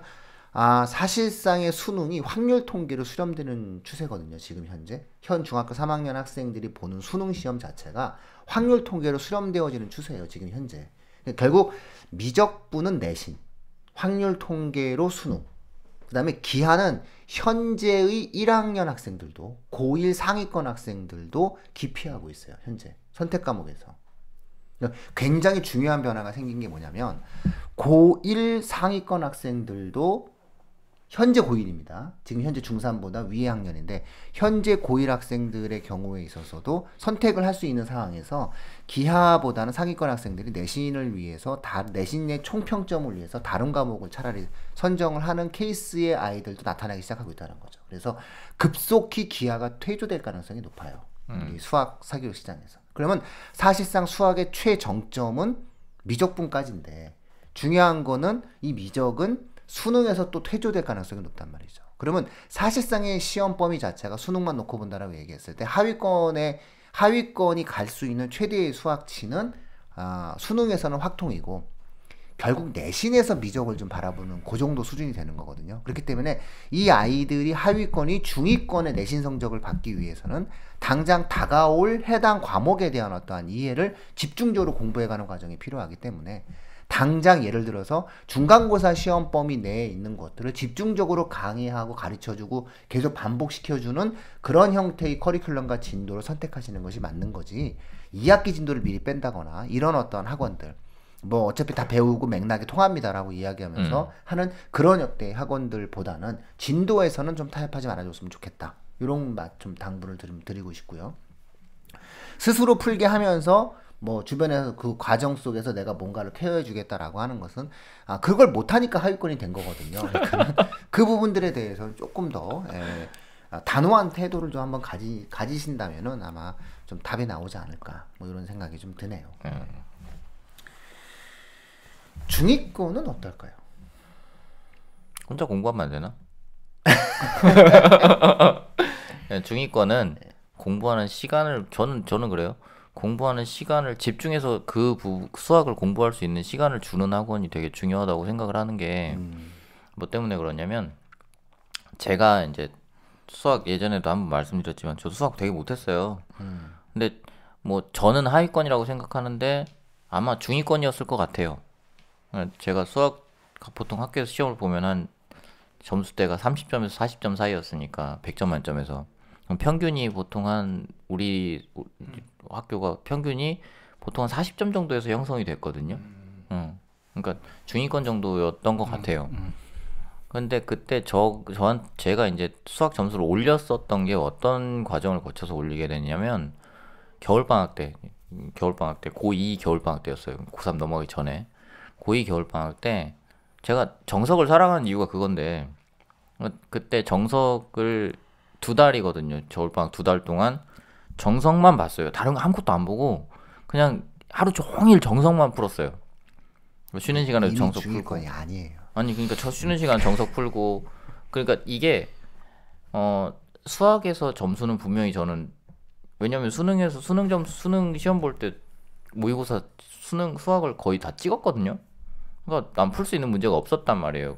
아, 사실상의 수능이 확률 통계로 수렴되는 추세거든요. 지금 현재 현 중학교 3학년 학생들이 보는 수능 시험 자체가 확률 통계로 수렴되어지는 추세예요. 지금 현재 결국 미적분은 내신, 확률 통계로 수능. 그 다음에 기하는 현재의 1학년 학생들도 고1 상위권 학생들도 기피하고 있어요. 현재 선택 과목에서. 그러니까 굉장히 중요한 변화가 생긴 게 뭐냐면 고1 상위권 학생들도 현재 고1입니다. 지금 현재 중3보다 위의 학년인데 현재 고1 학생들의 경우에 있어서도 선택을 할 수 있는 상황에서 기하보다는 상위권 학생들이 내신을 위해서 다 내신의 총평점을 위해서 다른 과목을 차라리 선정을 하는 케이스의 아이들도 나타나기 시작하고 있다는 거죠. 그래서 급속히 기하가 퇴조될 가능성이 높아요. 음. 수학 사교육 시장에서. 그러면 사실상 수학의 최정점은 미적분까지인데 중요한 거는 이 미적은 수능에서 또 퇴조될 가능성이 높단 말이죠. 그러면 사실상의 시험 범위 자체가 수능만 놓고 본다라고 얘기했을 때 하위권에 하위권이 갈 수 있는 최대의 수학치는 아, 수능에서는 확통이고 결국 내신에서 미적을 좀 바라보는 그 정도 수준이 되는 거거든요. 그렇기 때문에 이 아이들이 하위권이 중위권의 내신 성적을 받기 위해서는 당장 다가올 해당 과목에 대한 어떠한 이해를 집중적으로 공부해가는 과정이 필요하기 때문에 당장 예를 들어서 중간고사 시험 범위 내에 있는 것들을 집중적으로 강의하고 가르쳐주고 계속 반복시켜주는 그런 형태의 커리큘럼과 진도를 선택하시는 것이 맞는 거지 2학기 진도를 미리 뺀다거나 이런 어떤 학원들 뭐 어차피 다 배우고 맥락이 통합니다라고 이야기하면서 음. 하는 그런 역대 학원들보다는 진도에서는 좀 타협하지 말아줬으면 좋겠다 이런 맛 좀 당부를 드리고 싶고요 스스로 풀게 하면서 뭐 주변에서 그 과정 속에서 내가 뭔가를 케어해 주겠다라고 하는 것은 아 그걸 못하니까 하위권이 된 거거든요. 그러니까 그 부분들에 대해서 는 조금 더 예, 아, 단호한 태도를 좀 한번 가지 가지신다면은 아마 좀 답이 나오지 않을까 뭐 이런 생각이 좀 드네요. 음. 중위권은 어떨까요? 혼자 공부하면 안 되나? 예, 중위권은 공부하는 시간을 저는 저는 그래요. 공부하는 시간을 집중해서 그 부, 수학을 공부할 수 있는 시간을 주는 학원이 되게 중요하다고 생각을 하는 게뭐 음. 때문에 그러냐면 제가 이제 수학 예전에도 한 번 말씀드렸지만 저 수학 되게 못했어요. 음. 근데 뭐 저는 하위권이라고 생각하는데 아마 중위권이었을 것 같아요. 제가 수학 보통 학교에서 시험을 보면 한 점수대가 30점에서 40점 사이였으니까 100점 만점에서 평균이 보통 한 우리 학교가 평균이 보통 한 40점 정도에서 형성이 됐거든요. 음. 음. 그러니까 중위권 정도였던 것 같아요. 그런데 음, 음. 그때 저, 저한, 제가 이제 수학 점수를 올렸었던 게 어떤 과정을 거쳐서 올리게 됐냐면, 겨울방학 때, 겨울방학 때, 고2 겨울방학 때였어요. 고3 넘어가기 전에. 고2 겨울방학 때, 제가 정석을 사랑하는 이유가 그건데, 그때 정석을 두 달이거든요. 겨울방학 두 달 동안 정성만 봤어요. 다른 거 아무것도 안 보고 그냥 하루 종일 정성만 풀었어요. 뭐 쉬는 시간에 정석 풀고 건 아니에요. 아니 그러니까 저 쉬는 시간 정석 풀고 그러니까 이게 어 수학에서 점수는 분명히 저는 왜냐면 수능에서 수능 점 수능 시험 볼 때 모의고사 수능 수학을 거의 다 찍었거든요. 그러니까 난 풀 수 있는 문제가 없었단 말이에요.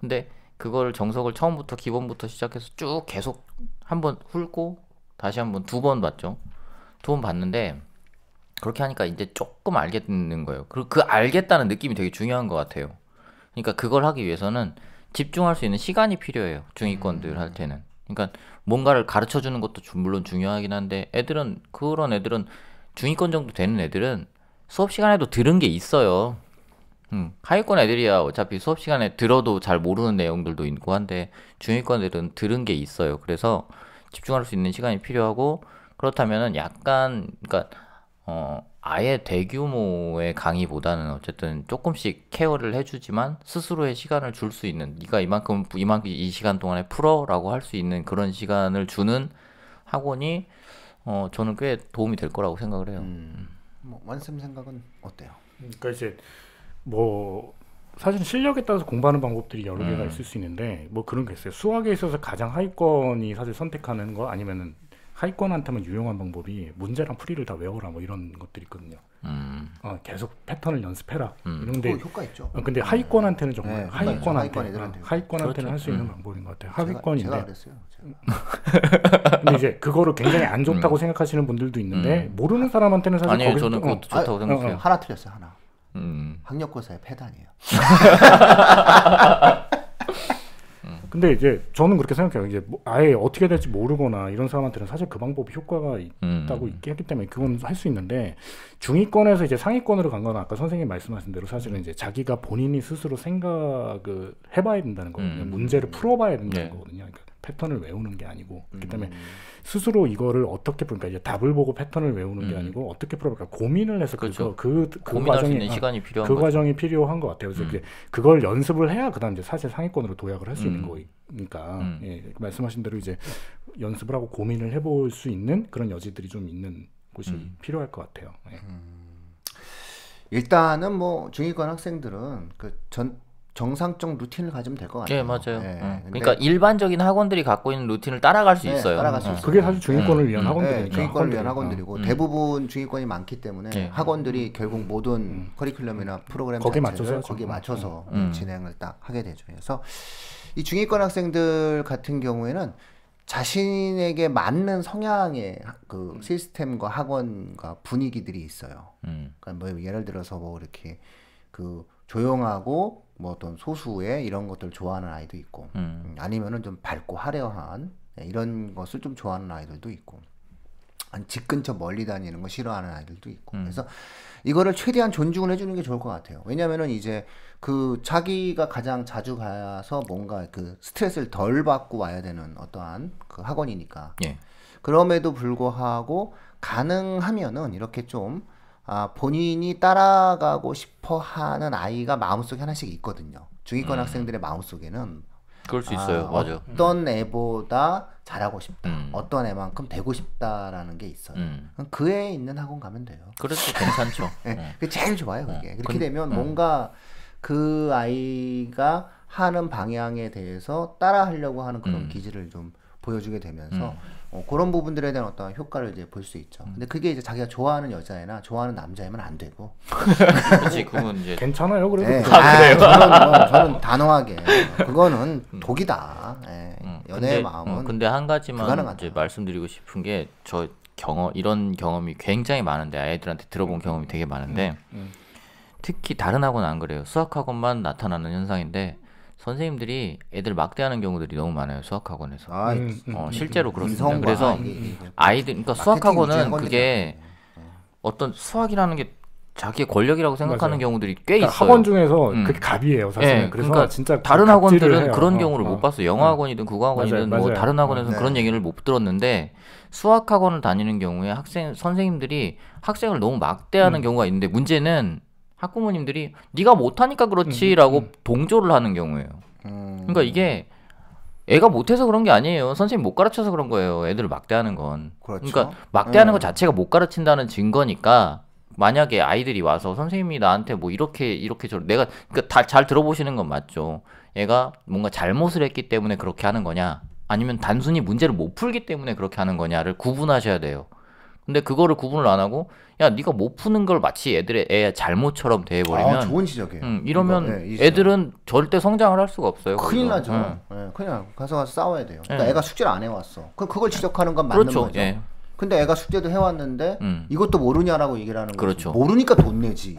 근데 그걸 정석을 처음부터 기본부터 시작해서 쭉 계속 한번 훑고 다시 한번 두 번 봤죠. 두 번 봤는데 그렇게 하니까 이제 조금 알겠는 거예요. 그리고 그 알겠다는 느낌이 되게 중요한 것 같아요. 그러니까 그걸 하기 위해서는 집중할 수 있는 시간이 필요해요. 중위권들 할 음. 때는. 그러니까 뭔가를 가르쳐 주는 것도 물론 중요하긴 한데 애들은 그런 애들은 중위권 정도 되는 애들은 수업 시간에도 들은 게 있어요. 응. 음, 하위권 애들이야 어차피 수업 시간에 들어도 잘 모르는 내용들도 있고 한데 중위권 애들은 들은 게 있어요. 그래서 집중할 수 있는 시간이 필요하고 그렇다면은 약간 그러니까 어 아예 대규모의 강의보다는 어쨌든 조금씩 케어를 해주지만 스스로의 시간을 줄 수 있는 네가 이만큼 이만큼 이 시간 동안에 풀어라고 할 수 있는 그런 시간을 주는 학원이 어 저는 꽤 도움이 될 거라고 생각을 해요. 음. 뭐 원쌤 생각은 어때요? 음, 그러니까 이제 뭐 사실 실력에 따라서 공부하는 방법들이 여러 개가 음. 있을 수 있는데 뭐 그런 게 있어요. 수학에 있어서 가장 하위권이 사실 선택하는 거 아니면은 하위권한테만 유용한 방법이 문제랑 풀이를 다 외워라 뭐 이런 것들이 있거든요. 음. 어, 계속 패턴을 연습해라. 음. 이런데 어, 효과 있죠. 어, 근데 하위권한테는 정말 네, 하위권한테 하위권 어, 그렇죠. 하위권한테는 할 수 있는 음. 방법인 것 같아요. 하위권인데. 제가, 제가 근데 이제 그거를 굉장히 안 좋다고 음. 생각하시는 분들도 있는데 음. 모르는 사람한테는 사실 아니요 저는 어. 그것도 좋다고 아, 생각해요. 하나 틀렸어요 하나. 음. 학력고사의 패단이에요. 근데 이제 저는 그렇게 생각해요. 이제 뭐 아예 어떻게 될지 모르거나 이런 사람한테는 사실 그 방법이 효과가 있다고 음. 있기 했기 때문에 그건 할 수 있는데 중위권에서 이제 상위권으로 간건 아까 선생님 말씀하신 대로 사실은 이제 자기가 본인이 스스로 생각을 해봐야 된다는 거거든요. 음. 문제를 풀어봐야 된다는 네. 거거든요. 그러니까 패턴을 외우는 게 아니고 그렇기 때문에 음. 스스로 이거를 어떻게 풀까 그러니까 이제 답을 보고 패턴을 외우는 게 음. 아니고 어떻게 풀어볼까 그러니까 고민을 해서 그, 그렇죠. 그그 그, 그 과정이 아, 시간이 그 필요한 그 거죠. 과정이 필요한 것 같아요. 그래서 음. 그걸 연습을 해야 그다음 이제 사실 상위권으로 도약을 할 수 있는 음. 거니까 예, 말씀하신 대로 이제 연습을 하고 고민을 해볼 수 있는 그런 여지들이 좀 있는 곳이 필요할 것 같아요. 예. 일단은 뭐 중위권 학생들은 그전 정상적 루틴을 가지면 될 것 같아요. 예, 맞아요. 예, 응. 음. 그러니까 일반적인 학원들이 갖고 있는 루틴을 따라갈 수 예, 있어요. 따라갈 수 응. 음. 그게 사실 중위권을 음. 위한 학원들이에요. 네, 중위권을 위한 학원들이고 응. 대부분 중위권이 많기 때문에 예. 학원들이 결국 모든 커리큘럼이나 프로그램 거기에 맞춰서 거기에 맞춰서 진행을 딱 하게 되죠. 그래서 이 중위권 학생들 같은 경우에는 자신에게 맞는 성향의 그 시스템과 학원과 분위기들이 있어요. 그러니까 뭐 예를 들어서 뭐 이렇게 그 조용하고 뭐 어떤 소수의 이런 것들 을 좋아하는 아이도 있고 음. 음. 아니면은 좀 밝고 화려한 네, 이런 것을 좀 좋아하는 아이들도 있고 집 근처 멀리 다니는 거 싫어하는 아이들도 있고 음. 그래서 이거를 최대한 존중을 해주는 게 좋을 것 같아요 왜냐면은 이제 그 자기가 가장 자주 가서 뭔가 그 스트레스를 덜 받고 와야 되는 어떠한 그 학원이니까 예. 그럼에도 불구하고 가능하면은 이렇게 좀 아, 본인이 따라가고 싶어 하는 아이가 마음속에 하나씩 있거든요. 중위권 음. 학생들의 마음속에는 그럴 수 아, 있어요. 어, 맞아. 어떤 애보다 잘하고 싶다. 음. 어떤 애만큼 되고 싶다라는 게 있어요. 음. 그 애에 있는 학원 가면 돼요. 그렇죠. 괜찮죠. 네. 네, 그게 제일 좋아요, 네. 그게. 네. 그렇게 근, 되면 음. 뭔가 그 아이가 하는 방향에 대해서 따라 하려고 하는 그런 음. 기질을 좀 보여주게 되면서 음. 어, 그런 부분들에 대한 어떤 효과를 이제 볼 수 있죠. 음. 근데 그게 이제 자기가 좋아하는 여자애나 좋아하는 남자애면 안 되고. 그렇지, 그건 이제 괜찮아요, 그래도. 네. 아, 아, 그래요. 저는, 뭐, 저는 단호하게 그거는 음. 독이다. 네. 음, 연애의 근데, 마음은. 음, 근데 한 가지만 이제 말씀드리고 싶은 게 저 경험 이런 경험이 굉장히 많은데 아이들한테 들어본 경험이 되게 많은데 음, 음. 특히 다른 학원 안 그래요. 수학 학원만 나타나는 현상인데 선생님들이 애들 막대하는 경우들이 너무 많아요 수학학원에서. 아, 음, 음, 실제로 그렇습니다. 그래서 아이들, 그러니까 수학학원은 그게 어떤 수학이라는 게 자기의 권력이라고 생각하는 맞아요. 경우들이 꽤 그러니까 있어요. 학원 중에서 음. 그게 갑이에요, 예, 사실 네, 그래서 그러니까 진짜 그 다른 학원들은 해요. 그런 어, 경우를 어. 못 봤어요. 영어학원이든 국어학원이든 맞아요, 뭐 맞아요. 다른 어, 학원에서는 네. 그런 얘기를 못 들었는데 수학학원을 다니는 경우에 학생 선생님들이 학생을 너무 막대하는 음. 경우가 있는데 문제는 학부모님들이 네가 못하니까 그렇지라고 음, 음. 음. 동조를 하는 경우예요. 음. 그러니까 이게 애가 못해서 그런 게 아니에요. 선생님 못 가르쳐서 그런 거예요. 애들을 막대하는 건. 그렇죠. 그러니까 막대하는 음. 것 자체가 못 가르친다는 증거니까 만약에 아이들이 와서 선생님이 나한테 뭐 이렇게 이렇게 저 내가 그러니까 다잘 들어보시는 건 맞죠. 애가 뭔가 잘못을 했기 때문에 그렇게 하는 거냐, 아니면 단순히 문제를 못 풀기 때문에 그렇게 하는 거냐를 구분하셔야 돼요. 근데 그거를 구분을 안 하고 야 네가 못 푸는 걸 마치 애들의 애 잘못처럼 대해버리면 아, 좋은 지적이에요. 음, 이러면 이거, 네, 애들은 절대 성장을 할 수가 없어요. 큰일 거 나죠. 음. 예, 그냥 가서 가서 싸워야 돼요. 그러니까 예. 애가 숙제를 안 해왔어. 그럼 그걸 지적하는 건 맞는 그렇죠. 거죠. 근데 애가 숙제도 해왔는데 음. 이것도 모르냐라고 얘기를 하는 거죠. 그렇죠. 모르니까 돈 내지.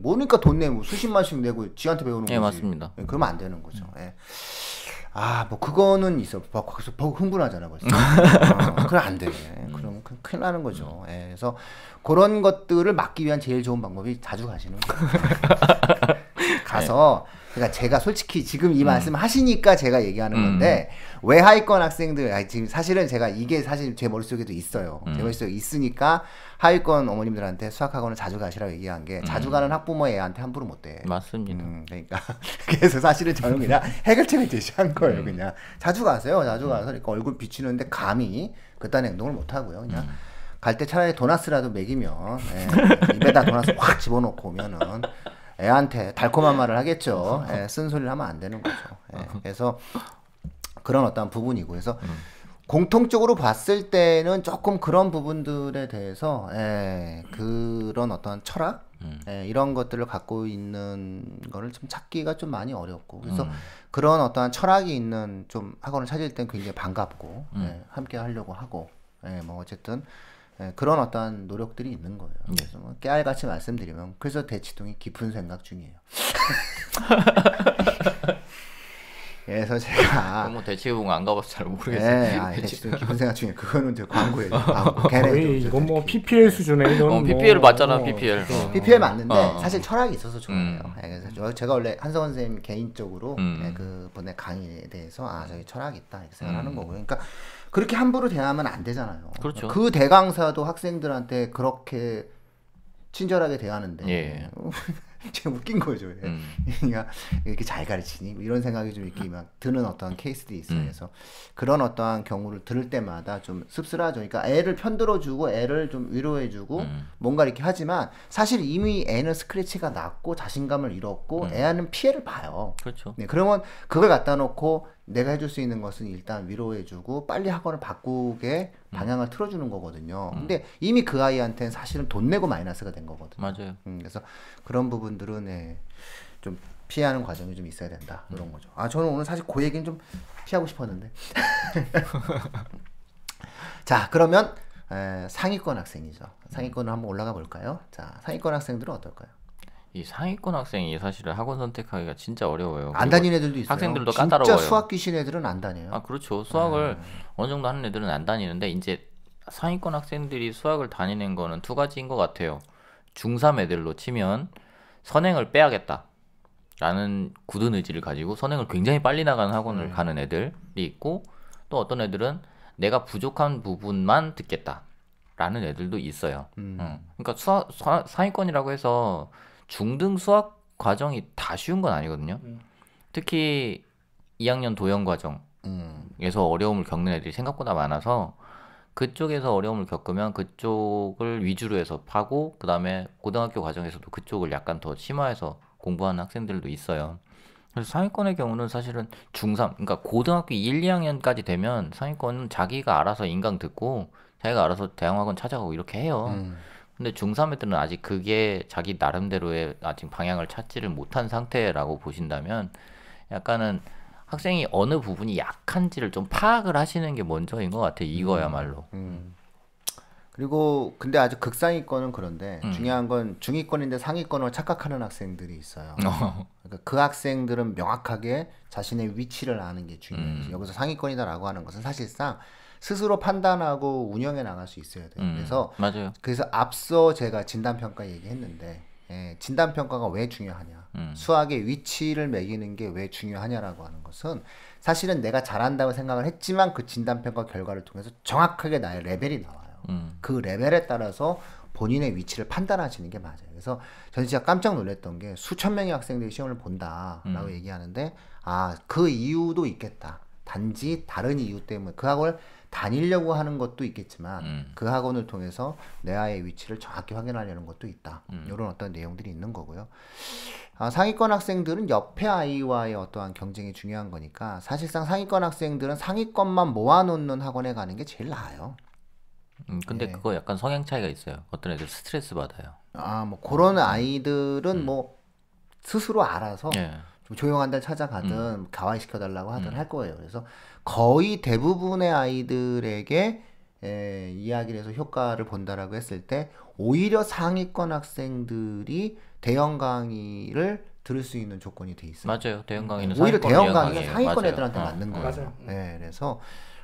모르니까 돈 내고 수십만씩 내고 지한테 배우는 거지. 예, 맞습니다. 그러면 안 되는 거죠. 예. 아, 뭐 그거는 있어. 벌써 흥분하잖아 벌써. 어, 그럼 안 돼. 음. 그럼 큰일 나는 거죠. 음. 예, 그래서 그런 것들을 막기 위한 제일 좋은 방법이 자주 가시는 거예요. 가서 네. 그러니까 제가 솔직히 지금 이 음. 말씀 하시니까 제가 얘기하는 건데 외하위권 학생들 아니, 지금 사실은 제가 이게 사실 제 머릿속에도 있어요. 제 머릿속에 있으니까 하위권 어머님들한테 수학학원을 자주 가시라고 얘기한 게 음. 자주 가는 학부모 애한테 함부로 못 돼. 맞습니다. 음, 그러니까 그래서 사실은 저는 그냥 해결책을 제시한 거예요. 음. 그냥 자주 가세요. 자주 음. 가서 그러니까 얼굴 비치는데 감히 그딴 행동을 못 하고요. 그냥 음. 갈때 차라리 도나스라도 먹이면 예, 입에다 도나스 확 집어넣고 오면은 애한테 달콤한 말을 하겠죠. 음. 예, 쓴소리를 하면 안 되는 거죠. 예, 그래서 그런 어떤 부분이고 해서 음. 공통적으로 봤을 때는 조금 그런 부분들에 대해서 예, 그런 어떤 철학 음. 예, 이런 것들을 갖고 있는 거를 좀 찾기가 좀 많이 어렵고 그래서 음. 그런 어떠한 철학이 있는 좀 학원을 찾을 땐 굉장히 반갑고 음. 예, 함께 하려고 하고 예, 뭐 어쨌든 예, 그런 어떠한 노력들이 있는 거예요. 네. 그래서 뭐 깨알같이 말씀드리면 그래서 대치동이 깊은 생각 중이에요. 예, 그래서 제가 뭐 대치동 안 가봐서 잘 모르겠어요. 네, 대치동 기본생활 중에 그거는 되 광고예요. 아, 뭐 걔네 이뭐 PPL 수준의 어, 이런. 어, PPL 뭐 맞잖아 어, PPL. 어. PPL 맞는데 어, 사실 철학이 있어서 좋아요. 음. 네, 그래서 제가 원래 한성원 선생님 개인적으로 음. 네, 예, 그분의 강의에 대해서 아 저기 철학이 있다 이렇게 생각하는 음. 거고 그러니까. 그렇게 함부로 대하면 안 되잖아요. 그렇죠. 그 대강사도 학생들한테 그렇게 친절하게 대하는데 예. 음. 제 웃긴 거죠. 예. 음. 그러니까 이렇게 잘 가르치니 뭐 이런 생각이 좀이렇막 드는 어떤 케이스들 있어요. 음. 그래서 그런 어떠한 경우를 들을 때마다 좀 씁쓸하죠. 그러니까 애를 편들어주고 애를 좀 위로해주고 음. 뭔가 이렇게 하지만 사실 이미 애는 스크래치가 났고 자신감을 잃었고 음. 애는 피해를 봐요. 그렇죠. 네, 그러면 그걸 갖다 놓고 내가 해줄 수 있는 것은 일단 위로해주고 빨리 학원을 바꾸게 음. 방향을 음. 틀어주는 거거든요. 음. 근데 이미 그 아이한테는 사실은 돈 내고 마이너스가 된 거거든요. 맞아요. 음, 그래서 그런 부분들은 예, 좀 피하는 과정이 좀 있어야 된다 음. 그런 거죠. 아 저는 오늘 사실 그 얘기는 좀 피하고 싶었는데. 자 그러면 에, 상위권 학생이죠. 상위권을 한번 올라가 볼까요? 자 상위권 학생들은 어떨까요? 이 상위권 학생이 사실은 학원 선택하기가 진짜 어려워요. 안 다니는 애들도 있어요. 학생들도 진짜 까다로워요. 진짜 수학 귀신 애들은 안 다녀요. 아 그렇죠. 수학을 네. 어느 정도 하는 애들은 안 다니는데 이제 상위권 학생들이 수학을 다니는 거는 두 가지인 것 같아요. 중3 애들로 치면 선행을 빼야겠다. 라는 굳은 의지를 가지고 선행을 굉장히 빨리 나가는 학원을 네. 가는 애들이 있고 또 어떤 애들은 내가 부족한 부분만 듣겠다. 라는 애들도 있어요. 음. 응. 그러니까 수학, 사, 상위권이라고 해서 중등 수학 과정이 다 쉬운 건 아니거든요. 음. 특히 2학년 도형 과정에서 음. 어려움을 겪는 애들이 생각보다 많아서 그쪽에서 어려움을 겪으면 그쪽을 위주로 해서 파고 그다음에 고등학교 과정에서도 그쪽을 약간 더 심화해서 공부하는 학생들도 있어요. 그래서 상위권의 경우는 사실은 중3 그러니까 고등학교 1, 2학년까지 되면 상위권은 자기가 알아서 인강 듣고 자기가 알아서 대형학원 찾아가고 이렇게 해요. 음. 근데 중3의 때는 아직 그게 자기 나름대로의 아직 방향을 찾지를 못한 상태라고 보신다면 약간은 학생이 어느 부분이 약한지를 좀 파악을 하시는 게 먼저인 것 같아요. 음. 이거야말로. 음. 그리고 근데 아주 극상위권은 그런데 음. 중요한 건 중위권인데 상위권을 착각하는 학생들이 있어요. 어. 그러니까 그 학생들은 명확하게 자신의 위치를 아는 게 중요해요. 음. 여기서 상위권이다라고 하는 것은 사실상 스스로 판단하고 운영해 나갈 수 있어야 돼요. 음, 그래서 맞아요. 그래서 앞서 제가 진단 평가 얘기했는데 예, 진단 평가가 왜 중요하냐, 음. 수학의 위치를 매기는 게 왜 중요하냐라고 하는 것은 사실은 내가 잘한다고 생각을 했지만 그 진단 평가 결과를 통해서 정확하게 나의 레벨이 나와요. 음. 그 레벨에 따라서 본인의 위치를 판단하시는 게 맞아요. 그래서 저는 진짜 깜짝 놀랐던 게 수천 명의 학생들이 시험을 본다라고 음. 얘기하는데 아 그 이유도 있겠다. 단지 다른 이유 때문에 그 학원 다니려고 하는 것도 있겠지만 음. 그 학원을 통해서 내 아이의 위치를 정확히 확인하려는 것도 있다. 음. 이런 어떤 내용들이 있는 거고요. 아, 상위권 학생들은 옆에 아이와의 어떠한 경쟁이 중요한 거니까 사실상 상위권 학생들은 상위권만 모아놓는 학원에 가는 게 제일 나아요. 음, 근데 네. 그거 약간 성향 차이가 있어요. 어떤 애들 스트레스 받아요. 아, 뭐 그런 음. 아이들은 음. 뭐 스스로 알아서 네. 조용한 데 찾아가든 음. 가히시켜달라고 하든 음. 할 거예요. 그래서 거의 대부분의 아이들에게 에, 예, 이야기를 해서 효과를 본다라고 했을 때 오히려 상위권 학생들이 대형 강의를 들을 수 있는 조건이 돼 있어요. 맞아요. 대형 강의는 오히려 대형 강의가 예, 상위권 맞아요. 애들한테 어, 맞는 어. 거예요. 맞아요. 네, 그래서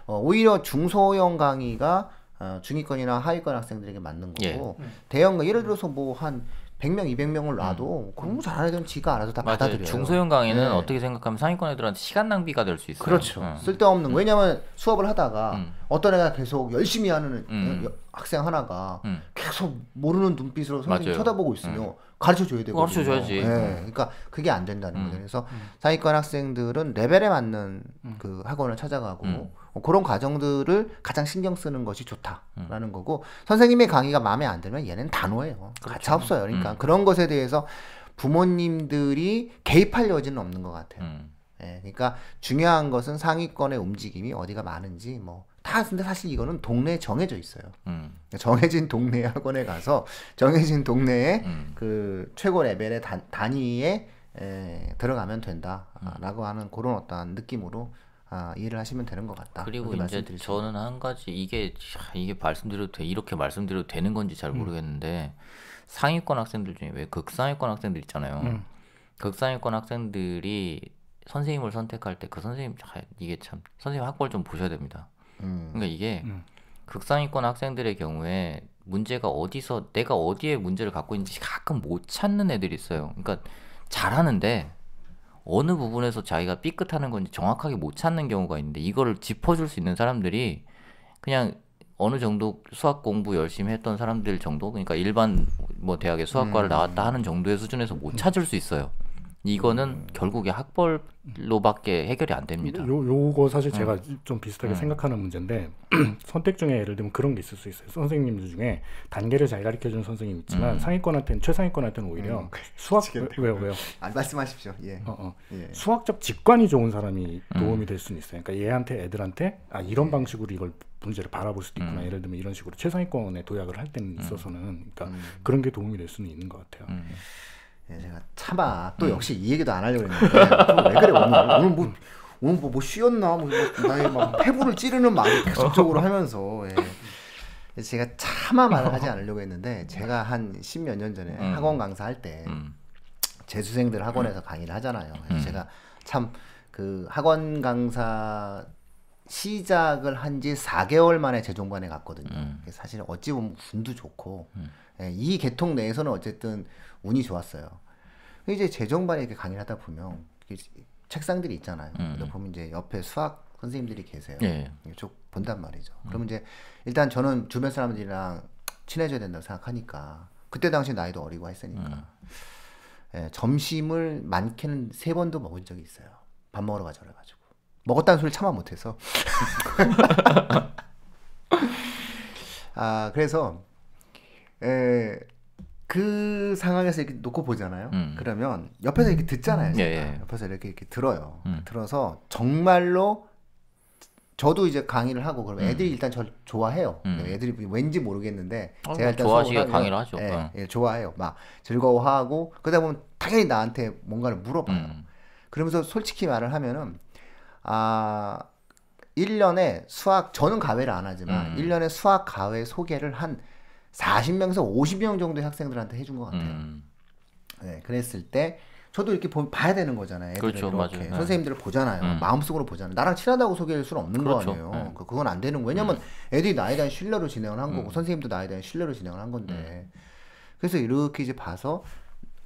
어, 오히려 중소형 강의가 어, 중위권이나 하위권 학생들에게 맞는 거고 예. 음. 대형 강의 예를 들어서 뭐한 100명, 200명을 놔도 그런 음. 거 잘하는 애들은 지가 알아서 다 받아들여요. 중소형 강의는 네. 어떻게 생각하면 상위권 애들한테 시간 낭비가 될 수 있어요. 그렇죠. 음. 쓸데없는 왜냐면 수업을 하다가 음. 어떤 애가 계속 열심히 하는 애, 학생 하나가 음. 계속 모르는 눈빛으로 선생님 쳐다보고 있으면 음. 가르쳐 줘야 되고 가르쳐 줘야지. 예. 네. 음. 그러니까 그게 안 된다는 음. 거죠. 그래서 음. 사위권 학생들은 레벨에 맞는 그 학원을 찾아가고 음. 뭐 그런 과정들을 가장 신경 쓰는 것이 좋다라는 거고 선생님의 강의가 마음에 안 들면 얘는 단호해요. 그렇죠. 가차 없어요. 그러니까 그런 것에 대해서 부모님들이 개입할 여지는 없는 것 같아요. 예, 네, 그러니까 중요한 것은 상위권의 움직임이 어디가 많은지 뭐다 근데 사실 이거는 동네에 정해져 있어요. 음. 정해진 동네 학원에 가서 정해진 동네에 음. 그 최고 레벨의 단, 단위에 에, 들어가면 된다라고 음. 하는 그런 어떤 느낌으로 아, 이해를 하시면 되는 것 같다. 그리고 이제 저는 한 가지 이게 이게 말씀드려도 돼 이렇게 말씀드려도 되는 건지 잘 음. 모르겠는데 상위권 학생들 중에 왜 극상위권 학생들 있잖아요. 음. 극상위권 학생들이 선생님을 선택할 때 그 선생님 이게 참 선생님 학벌 좀 보셔야 됩니다. 음. 그러니까 이게 음. 극상위권 학생들의 경우에 문제가 어디서 내가 어디에 문제를 갖고 있는지 가끔 못 찾는 애들이 있어요. 그러니까 잘하는데 어느 부분에서 자기가 삐끗하는 건지 정확하게 못 찾는 경우가 있는데 이거를 짚어줄 수 있는 사람들이 그냥 어느 정도 수학 공부 열심히 했던 사람들 정도 그러니까 일반 뭐 대학에 수학과를 음. 나왔다 하는 정도의 수준에서 못 음. 찾을 수 있어요. 이거는 음. 결국에 학벌로밖에 해결이 안 됩니다. 요, 요거 사실 네. 제가 음. 좀 비슷하게 음. 생각하는 문제인데 선택 중에 예를 들면 그런 게 있을 수 있어요. 선생님들 중에 단계를 잘 가르쳐 준 선생님 있지만 음. 상위권한테는 최상위권한테는 오히려 음. 수학 왜요 왜요? 아, 말씀하십시오. 예. 어, 어. 예. 수학적 직관이 좋은 사람이 도움이 음. 될 수는 있어요. 그러니까 얘한테 애들한테 아 이런 예. 방식으로 이걸 문제를 바라볼 수도 있구나. 예를 들면 이런 식으로 최상위권에 도약을 할 때는 있어서는 그러니까 그런 게 도움이 될 수는 있는 것 같아요. 예, 제가 참아 또 음. 역시 이 얘기도 안 하려고 했는데 왜 그래 오늘 오늘 뭐 오늘 뭐, 뭐 쉬었나 뭐, 뭐 나의 막 폐부를 찌르는 말을 계속적으로 하면서 예. 제가 차마 말을 하지 않으려고 했는데 제가 한 십몇 년 전에 음. 학원 강사할 때 음. 재수생들 학원에서 음. 강의를 하잖아요. 음. 제가 참 그 학원 강사 시작을 한 지 4개월 만에 재종반에 갔거든요. 음. 사실 어찌 보면 운도 좋고 음. 예, 이 계통 내에서는 어쨌든 운이 좋았어요. 이제 재종반에 이렇게 강의를 하다 보면 책상들이 있잖아요. 음, 음. 보면 이제 옆에 수학 선생님들이 계세요. 예. 예. 쭉 본단 말이죠. 음. 그러면 이제 일단 저는 주변 사람들이랑 친해져야 된다고 생각하니까 그때 당시 나이도 어리고 했으니까 음. 예, 점심을 많게는 세 번도 먹은 적이 있어요. 밥 먹으러 가자그래가지고 먹었다는 소리를 참아 못해서. 아, 그래서, 에, 그 상황에서 이렇게 놓고 보잖아요. 음. 그러면 옆에서 이렇게 듣잖아요. 예, 제가. 예, 예. 옆에서 이렇게, 이렇게 들어요. 음. 들어서 정말로 저도 이제 강의를 하고 그러면 음. 애들이 음. 일단 저를 좋아해요. 애들이 뭐 왠지 모르겠는데 어, 제가 일단 좋아하시게 강의를 하죠. 예, 어. 예, 좋아해요. 막 즐거워하고 그러다 보면 당연히 나한테 뭔가를 물어봐요. 음. 그러면서 솔직히 말을 하면은 아 1년에 수학 저는 과외를안 하지만 음. 1년에 수학 과외 소개를 한 40명에서 50명 정도의 학생들한테 해준 것 같아요. 음. 네, 그랬을 때 저도 이렇게 보, 면 봐야 되는 거잖아요. 그렇죠, 맞아요. 네. 선생님들을 보잖아요. 음. 마음속으로 보잖아요. 나랑 친하다고 소개할 수는 없는 그렇죠. 거 아니에요. 네. 그, 그건 안 되는 거. 예요 왜냐면 음. 애들이 나에 대한 신뢰로 진행을 한 거고 음. 선생님도 나에 대한 신뢰로 진행을 한 건데. 음. 그래서 이렇게 이제 봐서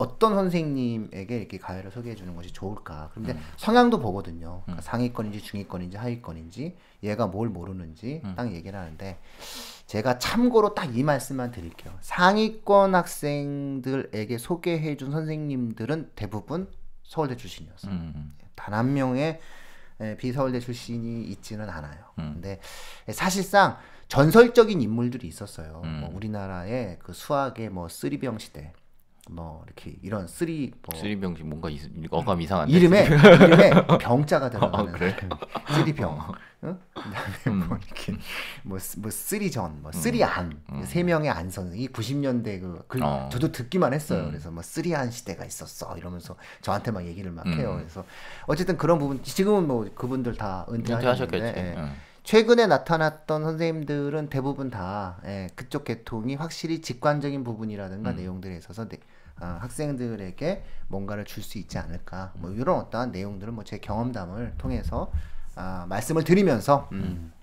어떤 선생님에게 이렇게 과외를 소개해 주는 것이 좋을까. 그런데 음. 상향도 보거든요. 음. 그러니까 상위권인지 중위권인지 하위권인지 얘가 뭘 모르는지 음. 딱 얘기를 하는데 제가 참고로 딱 이 말씀만 드릴게요. 상위권 학생들에게 소개해 준 선생님들은 대부분 서울대 출신이었어요. 음, 단한 명의 비서울대 출신이 있지는 않아요. 근데 사실상 전설적인 인물들이 있었어요. 음. 뭐 우리나라의 그 수학의 뭐 쓰리병 시대, 뭐 이렇게 이런 쓰리 뭐 쓰리 병식 뭔가 이, 어감 이상한데 이름에 이름에 어, 병자가 들어가는 어, 그래? 쓰리 병 응? 그다음에 음. 뭐 이렇게 뭐뭐 쓰리 전뭐 쓰리 안세 음. 음. 명의 안 선생이 90년대 그, 그 어. 저도 듣기만 했어요 음. 그래서 뭐 쓰리 안 시대가 있었어 이러면서 저한테 막 얘기를 막 음. 해요 그래서 어쨌든 그런 부분 지금은 뭐 그분들 다 은퇴하셨겠지 예. 응. 음. 최근에 나타났던 선생님들은 대부분 다 예, 그쪽 계통이 확실히 직관적인 부분이라든가 내용들에 있어서 네, 어, 학생들에게 뭔가를 줄 수 있지 않을까 뭐 이런 어떠 내용들을 뭐제 경험담을 통해서 어, 말씀을 드리면서 음. 음.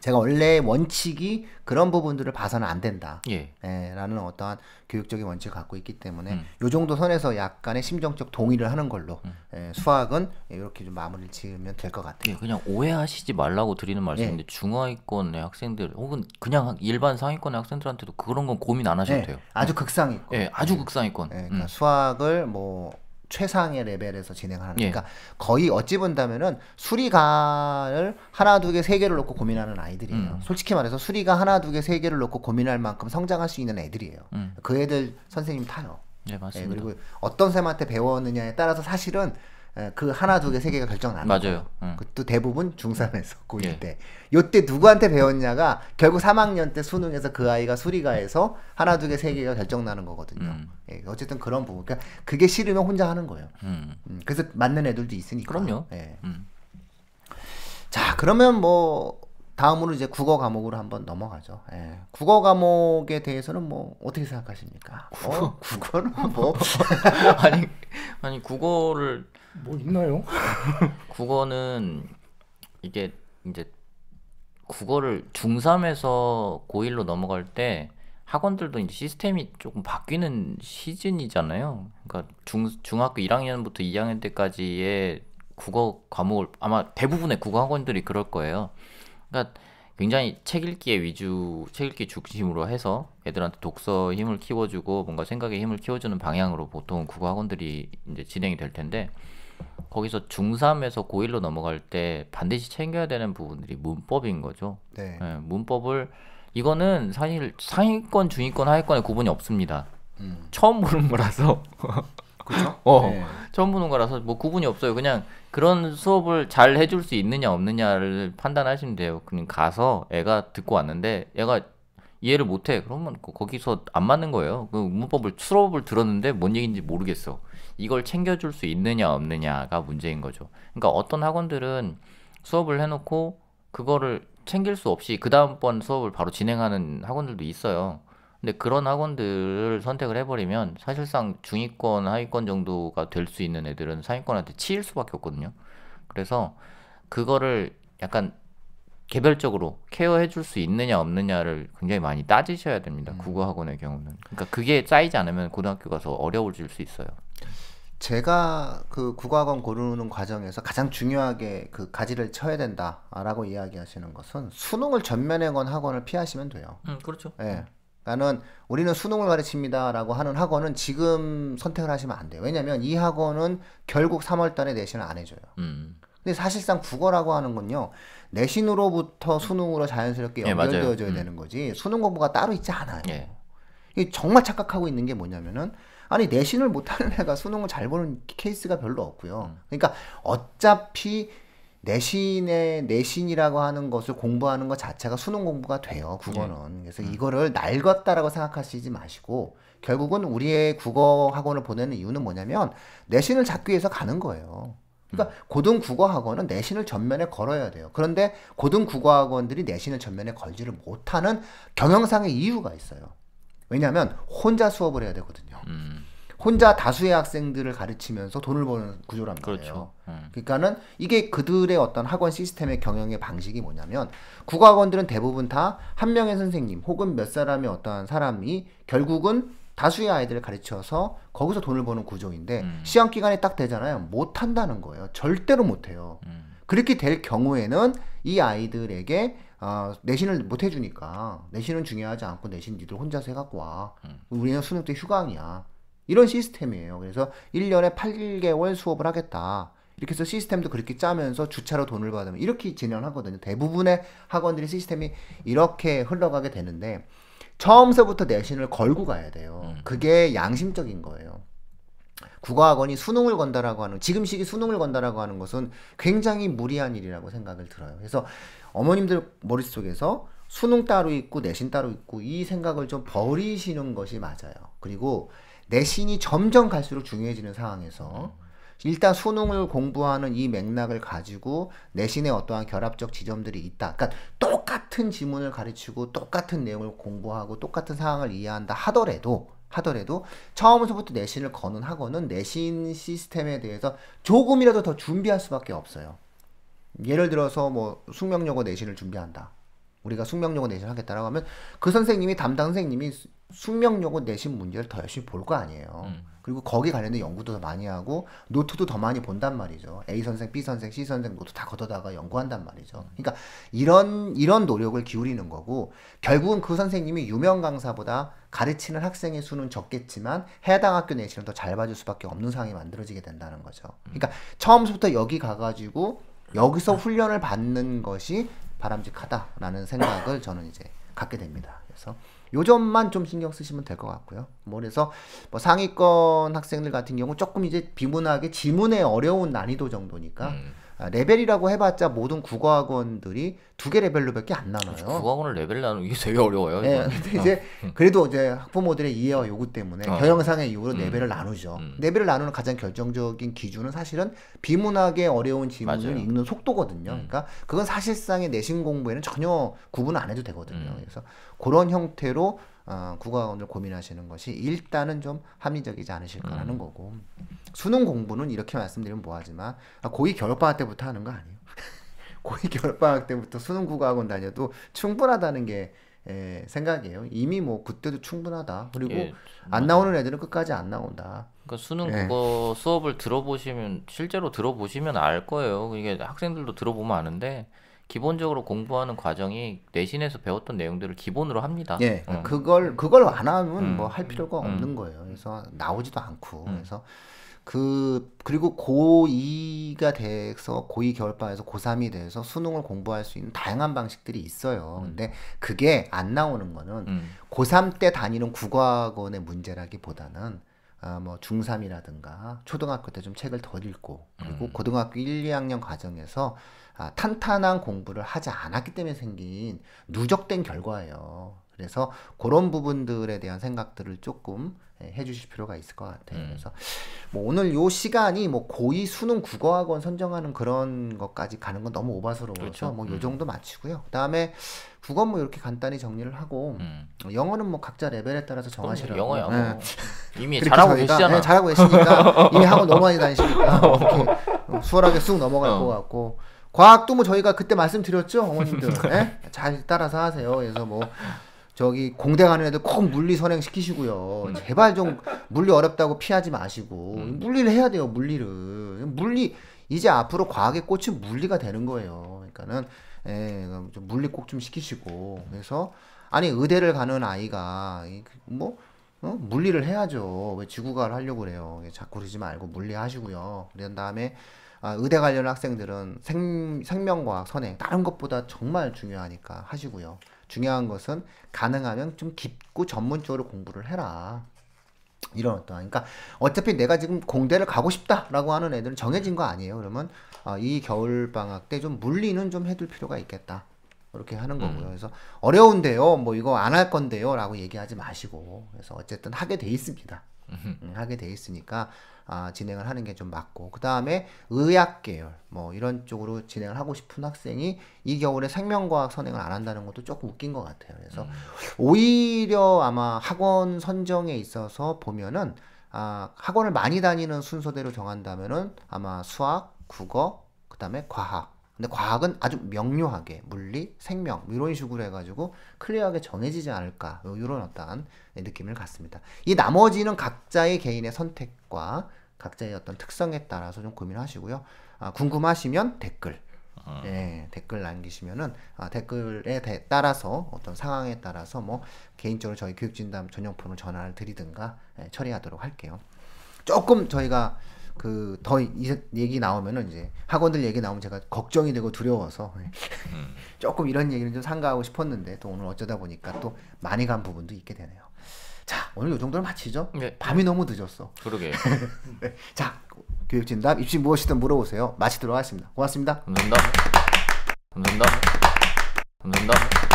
제가 원래 원칙이 그런 부분들을 봐서는 안 된다. 예. 예 라는 어떠한 교육적인 원칙을 갖고 있기 때문에 음. 요 정도 선에서 약간의 심정적 동의를 하는 걸로 음. 예, 수학은 이렇게 좀 마무리를 지으면 될 것 같아요. 예, 그냥 오해하시지 말라고 드리는 말씀인데 예. 중하위권의 학생들 혹은 그냥 일반 상위권의 학생들한테도 그런 건 고민 안 하셔도 예, 돼요. 아주 음. 극상위권. 예, 아주 예. 극상위권. 예, 음. 그러니까 수학을 뭐 최상의 레벨에서 진행하는 을 예. 그러니까 거의 어찌 본다면은 수리가를 하나 두 개 세 개를 놓고 고민하는 아이들이에요. 음. 솔직히 말해서 수리가 하나 두 개 세 개를 놓고 고민할 만큼 성장할 수 있는 애들이에요. 음. 그 애들 선생님 타요. 예, 맞습니다. 예, 그리고 어떤 쌤한테 배웠느냐에 따라서 사실은 어, 그 하나 두개세 개가 결정 나는 맞아요. 응. 그것 대부분 중삼에서 고1 예. 때. 요 때 누구한테 배웠냐가 결국 3학년 때 수능에서 그 아이가 수리가에서 하나 두개세 개가 결정 나는 거거든요. 음. 예, 어쨌든 그런 부분. 그러니까 그게 싫으면 혼자 하는 거예요. 음. 음, 그래서 맞는 애들도 있으니까. 그럼요. 예. 음. 자 그러면 뭐 다음으로 이제 국어 과목으로 한번 넘어가죠. 예. 국어 과목에 대해서는 뭐 어떻게 생각하십니까? 국어 어? 국어는 뭐 아니 아니 국어를 뭐 있나요? 국어는 이게 이제 국어를 중3에서 고1로 넘어갈 때 학원들도 이제 시스템이 조금 바뀌는 시즌이잖아요. 그러니까 중, 중학교 1학년부터 2학년 때까지의 국어 과목을 아마 대부분의 국어 학원들이 그럴 거예요. 그러니까 굉장히 책 읽기에 위주, 책 읽기 중심으로 해서 애들한테 독서 힘을 키워주고 뭔가 생각의 힘을 키워주는 방향으로 보통 국어 학원들이 이제 진행이 될 텐데 거기서 중3에서 고1로 넘어갈 때 반드시 챙겨야 되는 부분들이 문법인 거죠. 네. 네, 문법을 이거는 사실 상위권, 중위권, 하위권의 구분이 없습니다. 음. 처음 보는 거라서. 그렇죠? 어, 네. 처음 보는 거라서 뭐 구분이 없어요. 그냥 그런 수업을 잘 해줄 수 있느냐 없느냐를 판단하시면 돼요. 그냥 가서 애가 듣고 왔는데 애가 이해를 못해. 그러면 거기서 안 맞는 거예요. 그 문법을 수업을 들었는데 뭔 얘기인지 모르겠어. 이걸 챙겨줄 수 있느냐 없느냐가 문제인 거죠. 그러니까 어떤 학원들은 수업을 해놓고 그거를 챙길 수 없이 그 다음번 수업을 바로 진행하는 학원들도 있어요. 근데 그런 학원들을 선택을 해버리면 사실상 중위권, 하위권 정도가 될 수 있는 애들은 상위권한테 치일 수밖에 없거든요. 그래서 그거를 약간 개별적으로 케어해 줄수 있느냐 없느냐를 굉장히 많이 따지셔야 됩니다. 음. 국어 학원의 경우는. 그러니까 그게 쌓이지 않으면 고등학교 가서 어려워질 수 있어요. 제가 그 국악원 고르는 과정에서 가장 중요하게 그 가지를 쳐야 된다라고 이야기하시는 것은 수능을 전면에 건 학원을 피하시면 돼요. 음, 그렇죠. 예. 나는 우리는 수능을 가르칩니다라고 하는 학원은 지금 선택을 하시면 안 돼요. 왜냐면 하이 학원은 결국 3월 달에 내신을 안 해줘요. 음. 근데 사실상 국어라고 하는 건요. 내신으로부터 수능으로 자연스럽게 예, 연결되어져야 네, 음. 되는 거지. 수능 공부가 따로 있지 않아요. 예. 이 정말 착각하고 있는 게 뭐냐면은 아니 내신을 못하는 애가 수능을 잘 보는 케이스가 별로 없고요. 음. 그러니까 어차피 내신의 내신이라고 하는 것을 공부하는 것 자체가 수능 공부가 돼요. 국어는. 네. 그래서 음. 이거를 낡았다라고 생각하시지 마시고 결국은 우리의 국어 학원을 보내는 이유는 뭐냐면 내신을 잡기 위해서 가는 거예요. 그러니까 음. 고등 국어 학원은 내신을 전면에 걸어야 돼요. 그런데 고등 국어 학원들이 내신을 전면에 걸지를 못하는 경영상의 이유가 있어요. 왜냐하면 혼자 수업을 해야 되거든요. 음. 혼자 다수의 학생들을 가르치면서 돈을 버는 구조란 말이에요. 그렇죠. 음. 그러니까는 이게 그들의 어떤 학원 시스템의 경영의 방식이 뭐냐면 국어학원들은 대부분 다 한 명의 선생님 혹은 몇 사람의 어떠한 사람이 결국은 다수의 아이들을 가르쳐서 거기서 돈을 버는 구조인데 음. 시험 기간이 딱 되잖아요. 못 한다는 거예요. 절대로 못 해요. 음. 그렇게 될 경우에는 이 아이들에게 어, 내신을 못 해주니까 내신은 중요하지 않고 내신 니들 혼자서 해갖고 와. 음. 우리는 수능 때 휴강이야. 이런 시스템이에요. 그래서 1년에 8개월 수업을 하겠다. 이렇게 해서 시스템도 그렇게 짜면서 주차로 돈을 받으면 이렇게 진행을 하거든요. 대부분의 학원들이 시스템이 이렇게 흘러가게 되는데 처음서부터 내신을 걸고 가야 돼요. 음. 그게 양심적인 거예요. 국어학원이 수능을 건다라고 하는 지금 시기 수능을 건다라고 하는 것은 굉장히 무리한 일이라고 생각을 들어요. 그래서 어머님들 머릿속에서 수능 따로 있고 내신 따로 있고 이 생각을 좀 버리시는 것이 맞아요. 그리고 내신이 점점 갈수록 중요해지는 상황에서 일단 수능을 공부하는 이 맥락을 가지고 내신에 어떠한 결합적 지점들이 있다. 그러니까 똑같은 지문을 가르치고 똑같은 내용을 공부하고 똑같은 상황을 이해한다 하더라도 하더라도 처음부터 내신을 거는 학원은 내신 시스템에 대해서 조금이라도 더 준비할 수밖에 없어요. 예를 들어서 뭐 숙명여고 내신을 준비한다. 우리가 숙명여고 내신 하겠다라고 하면 그 선생님이 담당 선생님이 숙명여고 내신 문제를 더 열심히 볼 거 아니에요. 음. 그리고 거기 관련된 연구도 더 많이 하고 노트도 더 많이 본단 말이죠. A 선생, B 선생, C 선생 노트 다 걷어다가 연구한단 말이죠. 음. 그러니까 이런 이런 노력을 기울이는 거고 결국은 그 선생님이 유명 강사보다 가르치는 학생의 수는 적겠지만 해당 학교 내신을 더 잘 봐줄 수밖에 없는 상황이 만들어지게 된다는 거죠. 음. 그러니까 처음부터 여기 가가지고 여기서 음. 훈련을 받는 것이 바람직하다라는 생각을 저는 이제 갖게 됩니다. 그래서 요점만 좀 신경 쓰시면 될 것 같고요. 뭐 그래서 뭐 상위권 학생들 같은 경우 조금 이제 비문학의 지문의 어려운 난이도 정도니까 음. 아, 레벨이라고 해봤자 모든 국어학원들이 두 개 레벨로밖에 안 나눠요. 그렇죠. 국어학원을 레벨 나누는 게 되게 어려워요. 네, 근데 이제 어. 음. 그래도 이제 학부모들의 이해와 요구 때문에 어. 경영상의 이유로 음. 레벨을 음. 나누죠. 음. 레벨을 나누는 가장 결정적인 기준은 사실은 비문학의 어려운 지문을 맞아요. 읽는 속도거든요. 음. 그러니까 그건 사실상의 내신 공부에는 전혀 구분 안 해도 되거든요. 음. 그래서 그런 형태로 어, 국어학원을 고민하시는 것이 일단은 좀 합리적이지 않으실까라는 음. 거고 수능 공부는 이렇게 말씀드리면 뭐하지만 아, 고2 겨울방학 때부터 하는 거 아니에요? 고2 겨울방학 때부터 수능 국어학원 다녀도 충분하다는 게 예, 생각이에요. 이미 뭐 그때도 충분하다. 그리고 예, 안 나오는 애들은 끝까지 안 나온다. 그러니까 수능 예. 국어 수업을 들어보시면 실제로 들어보시면 알 거예요. 이게 학생들도 들어보면 아는데 기본적으로 공부하는 과정이 내신에서 배웠던 내용들을 기본으로 합니다. 예, 음. 그걸 그걸 안 하면 음. 뭐할 필요가 음. 없는 음. 거예요. 그래서 나오지도 않고 음. 그래서 그 그리고 고2가 돼서 고2 겨울방에서 고3이 돼서 수능을 공부할 수 있는 다양한 방식들이 있어요. 근데 그게 안 나오는 거는 음. 고3 때 다니는 국어학원의 문제라기보다는 아뭐 어, 중3이라든가 초등학교 때 좀 책을 덜 읽고 그리고 음. 고등학교 1, 2학년 과정에서 아, 탄탄한 공부를 하지 않았기 때문에 생긴 누적된 결과예요. 그래서 그런 부분들에 대한 생각들을 조금 예, 해주실 필요가 있을 것 같아요. 음. 그래서 뭐 오늘 요 시간이 뭐 고이 수능 국어학원 선정하는 그런 것까지 가는 건 너무 오바스러워서 그렇죠? 뭐요 음. 정도 마치고요. 그다음에 국어 뭐 이렇게 간단히 정리를 하고 음. 영어는 뭐 각자 레벨에 따라서 정하시라고. 영어야. 네. 이미 잘하고 계시잖아. 네, 잘하고 계시니까 이미 하고 너무 많이 다니시니까 이렇게 수월하게 쑥 넘어갈 어. 것 같고. 과학도 뭐 저희가 그때 말씀드렸죠 어머님들 네? 잘 따라서 하세요 그래서 뭐 저기 공대 가는 애들 꼭 물리 선행 시키시고요 제발 좀 물리 어렵다고 피하지 마시고 물리를 해야 돼요 물리를 물리 이제 앞으로 과학의 꽃은 물리가 되는 거예요 그러니까는 예, 좀 물리 꼭 좀 시키시고 그래서 아니 의대를 가는 아이가 그 뭐 어? 물리를 해야죠 왜 지구과를 하려고 그래요 자꾸 그러지 말고 물리 하시고요 그런 다음에 아, 의대 관련 학생들은 생, 생명과학, 선행 다른 것보다 정말 중요하니까 하시고요. 중요한 것은 가능하면 좀 깊고 전문적으로 공부를 해라. 이런 어떤 그러니까 어차피 내가 지금 공대를 가고 싶다라고 하는 애들은 정해진 거 아니에요. 그러면 어, 이 겨울 방학 때 좀 물리는 좀 해둘 필요가 있겠다. 이렇게 하는 음. 거고요. 음. 그래서 어려운데요. 뭐 이거 안 할 건데요라고 얘기하지 마시고 그래서 어쨌든 하게 돼 있습니다. 음, 하게 돼 있으니까 아, 진행을 하는 게 좀 맞고 그 다음에 의학 계열 뭐 이런 쪽으로 진행을 하고 싶은 학생이 이 겨울에 생명과학 선행을 안 한다는 것도 조금 웃긴 것 같아요. 그래서 음. 오히려 아마 학원 선정에 있어서 보면은 아, 학원을 많이 다니는 순서대로 정한다면은 아마 수학, 국어, 그 다음에 과학 근데 과학은 아주 명료하게 물리, 생명 이런 식으로 해가지고 클리어하게 정해지지 않을까 이런 어떤 느낌을 갖습니다. 이 나머지는 각자의 개인의 선택과 각자의 어떤 특성에 따라서 좀 고민하시고요. 아, 궁금하시면 댓글. 아. 예, 네, 댓글 남기시면은 아, 댓글에 따라서 어떤 상황에 따라서 뭐 개인적으로 저희 교육진담 전용폰을 전화를 드리든가 네, 처리하도록 할게요. 조금 저희가 그더 얘기 나오면은 이제 학원들 얘기 나오면 제가 걱정이 되고 두려워서 예. 음. 조금 이런 얘기는 좀 삼가하고 싶었는데 또 오늘 어쩌다 보니까 또 많이 간 부분도 있게 되네요. 자 오늘 요 정도로 마치죠. 네. 밤이 너무 늦었어. 그러게. 네. 자 교육진담 입시 무엇이든 물어보세요. 마치도록 하겠습니다. 고맙습니다. 감사합니다. 감사합니다. 감사합니다.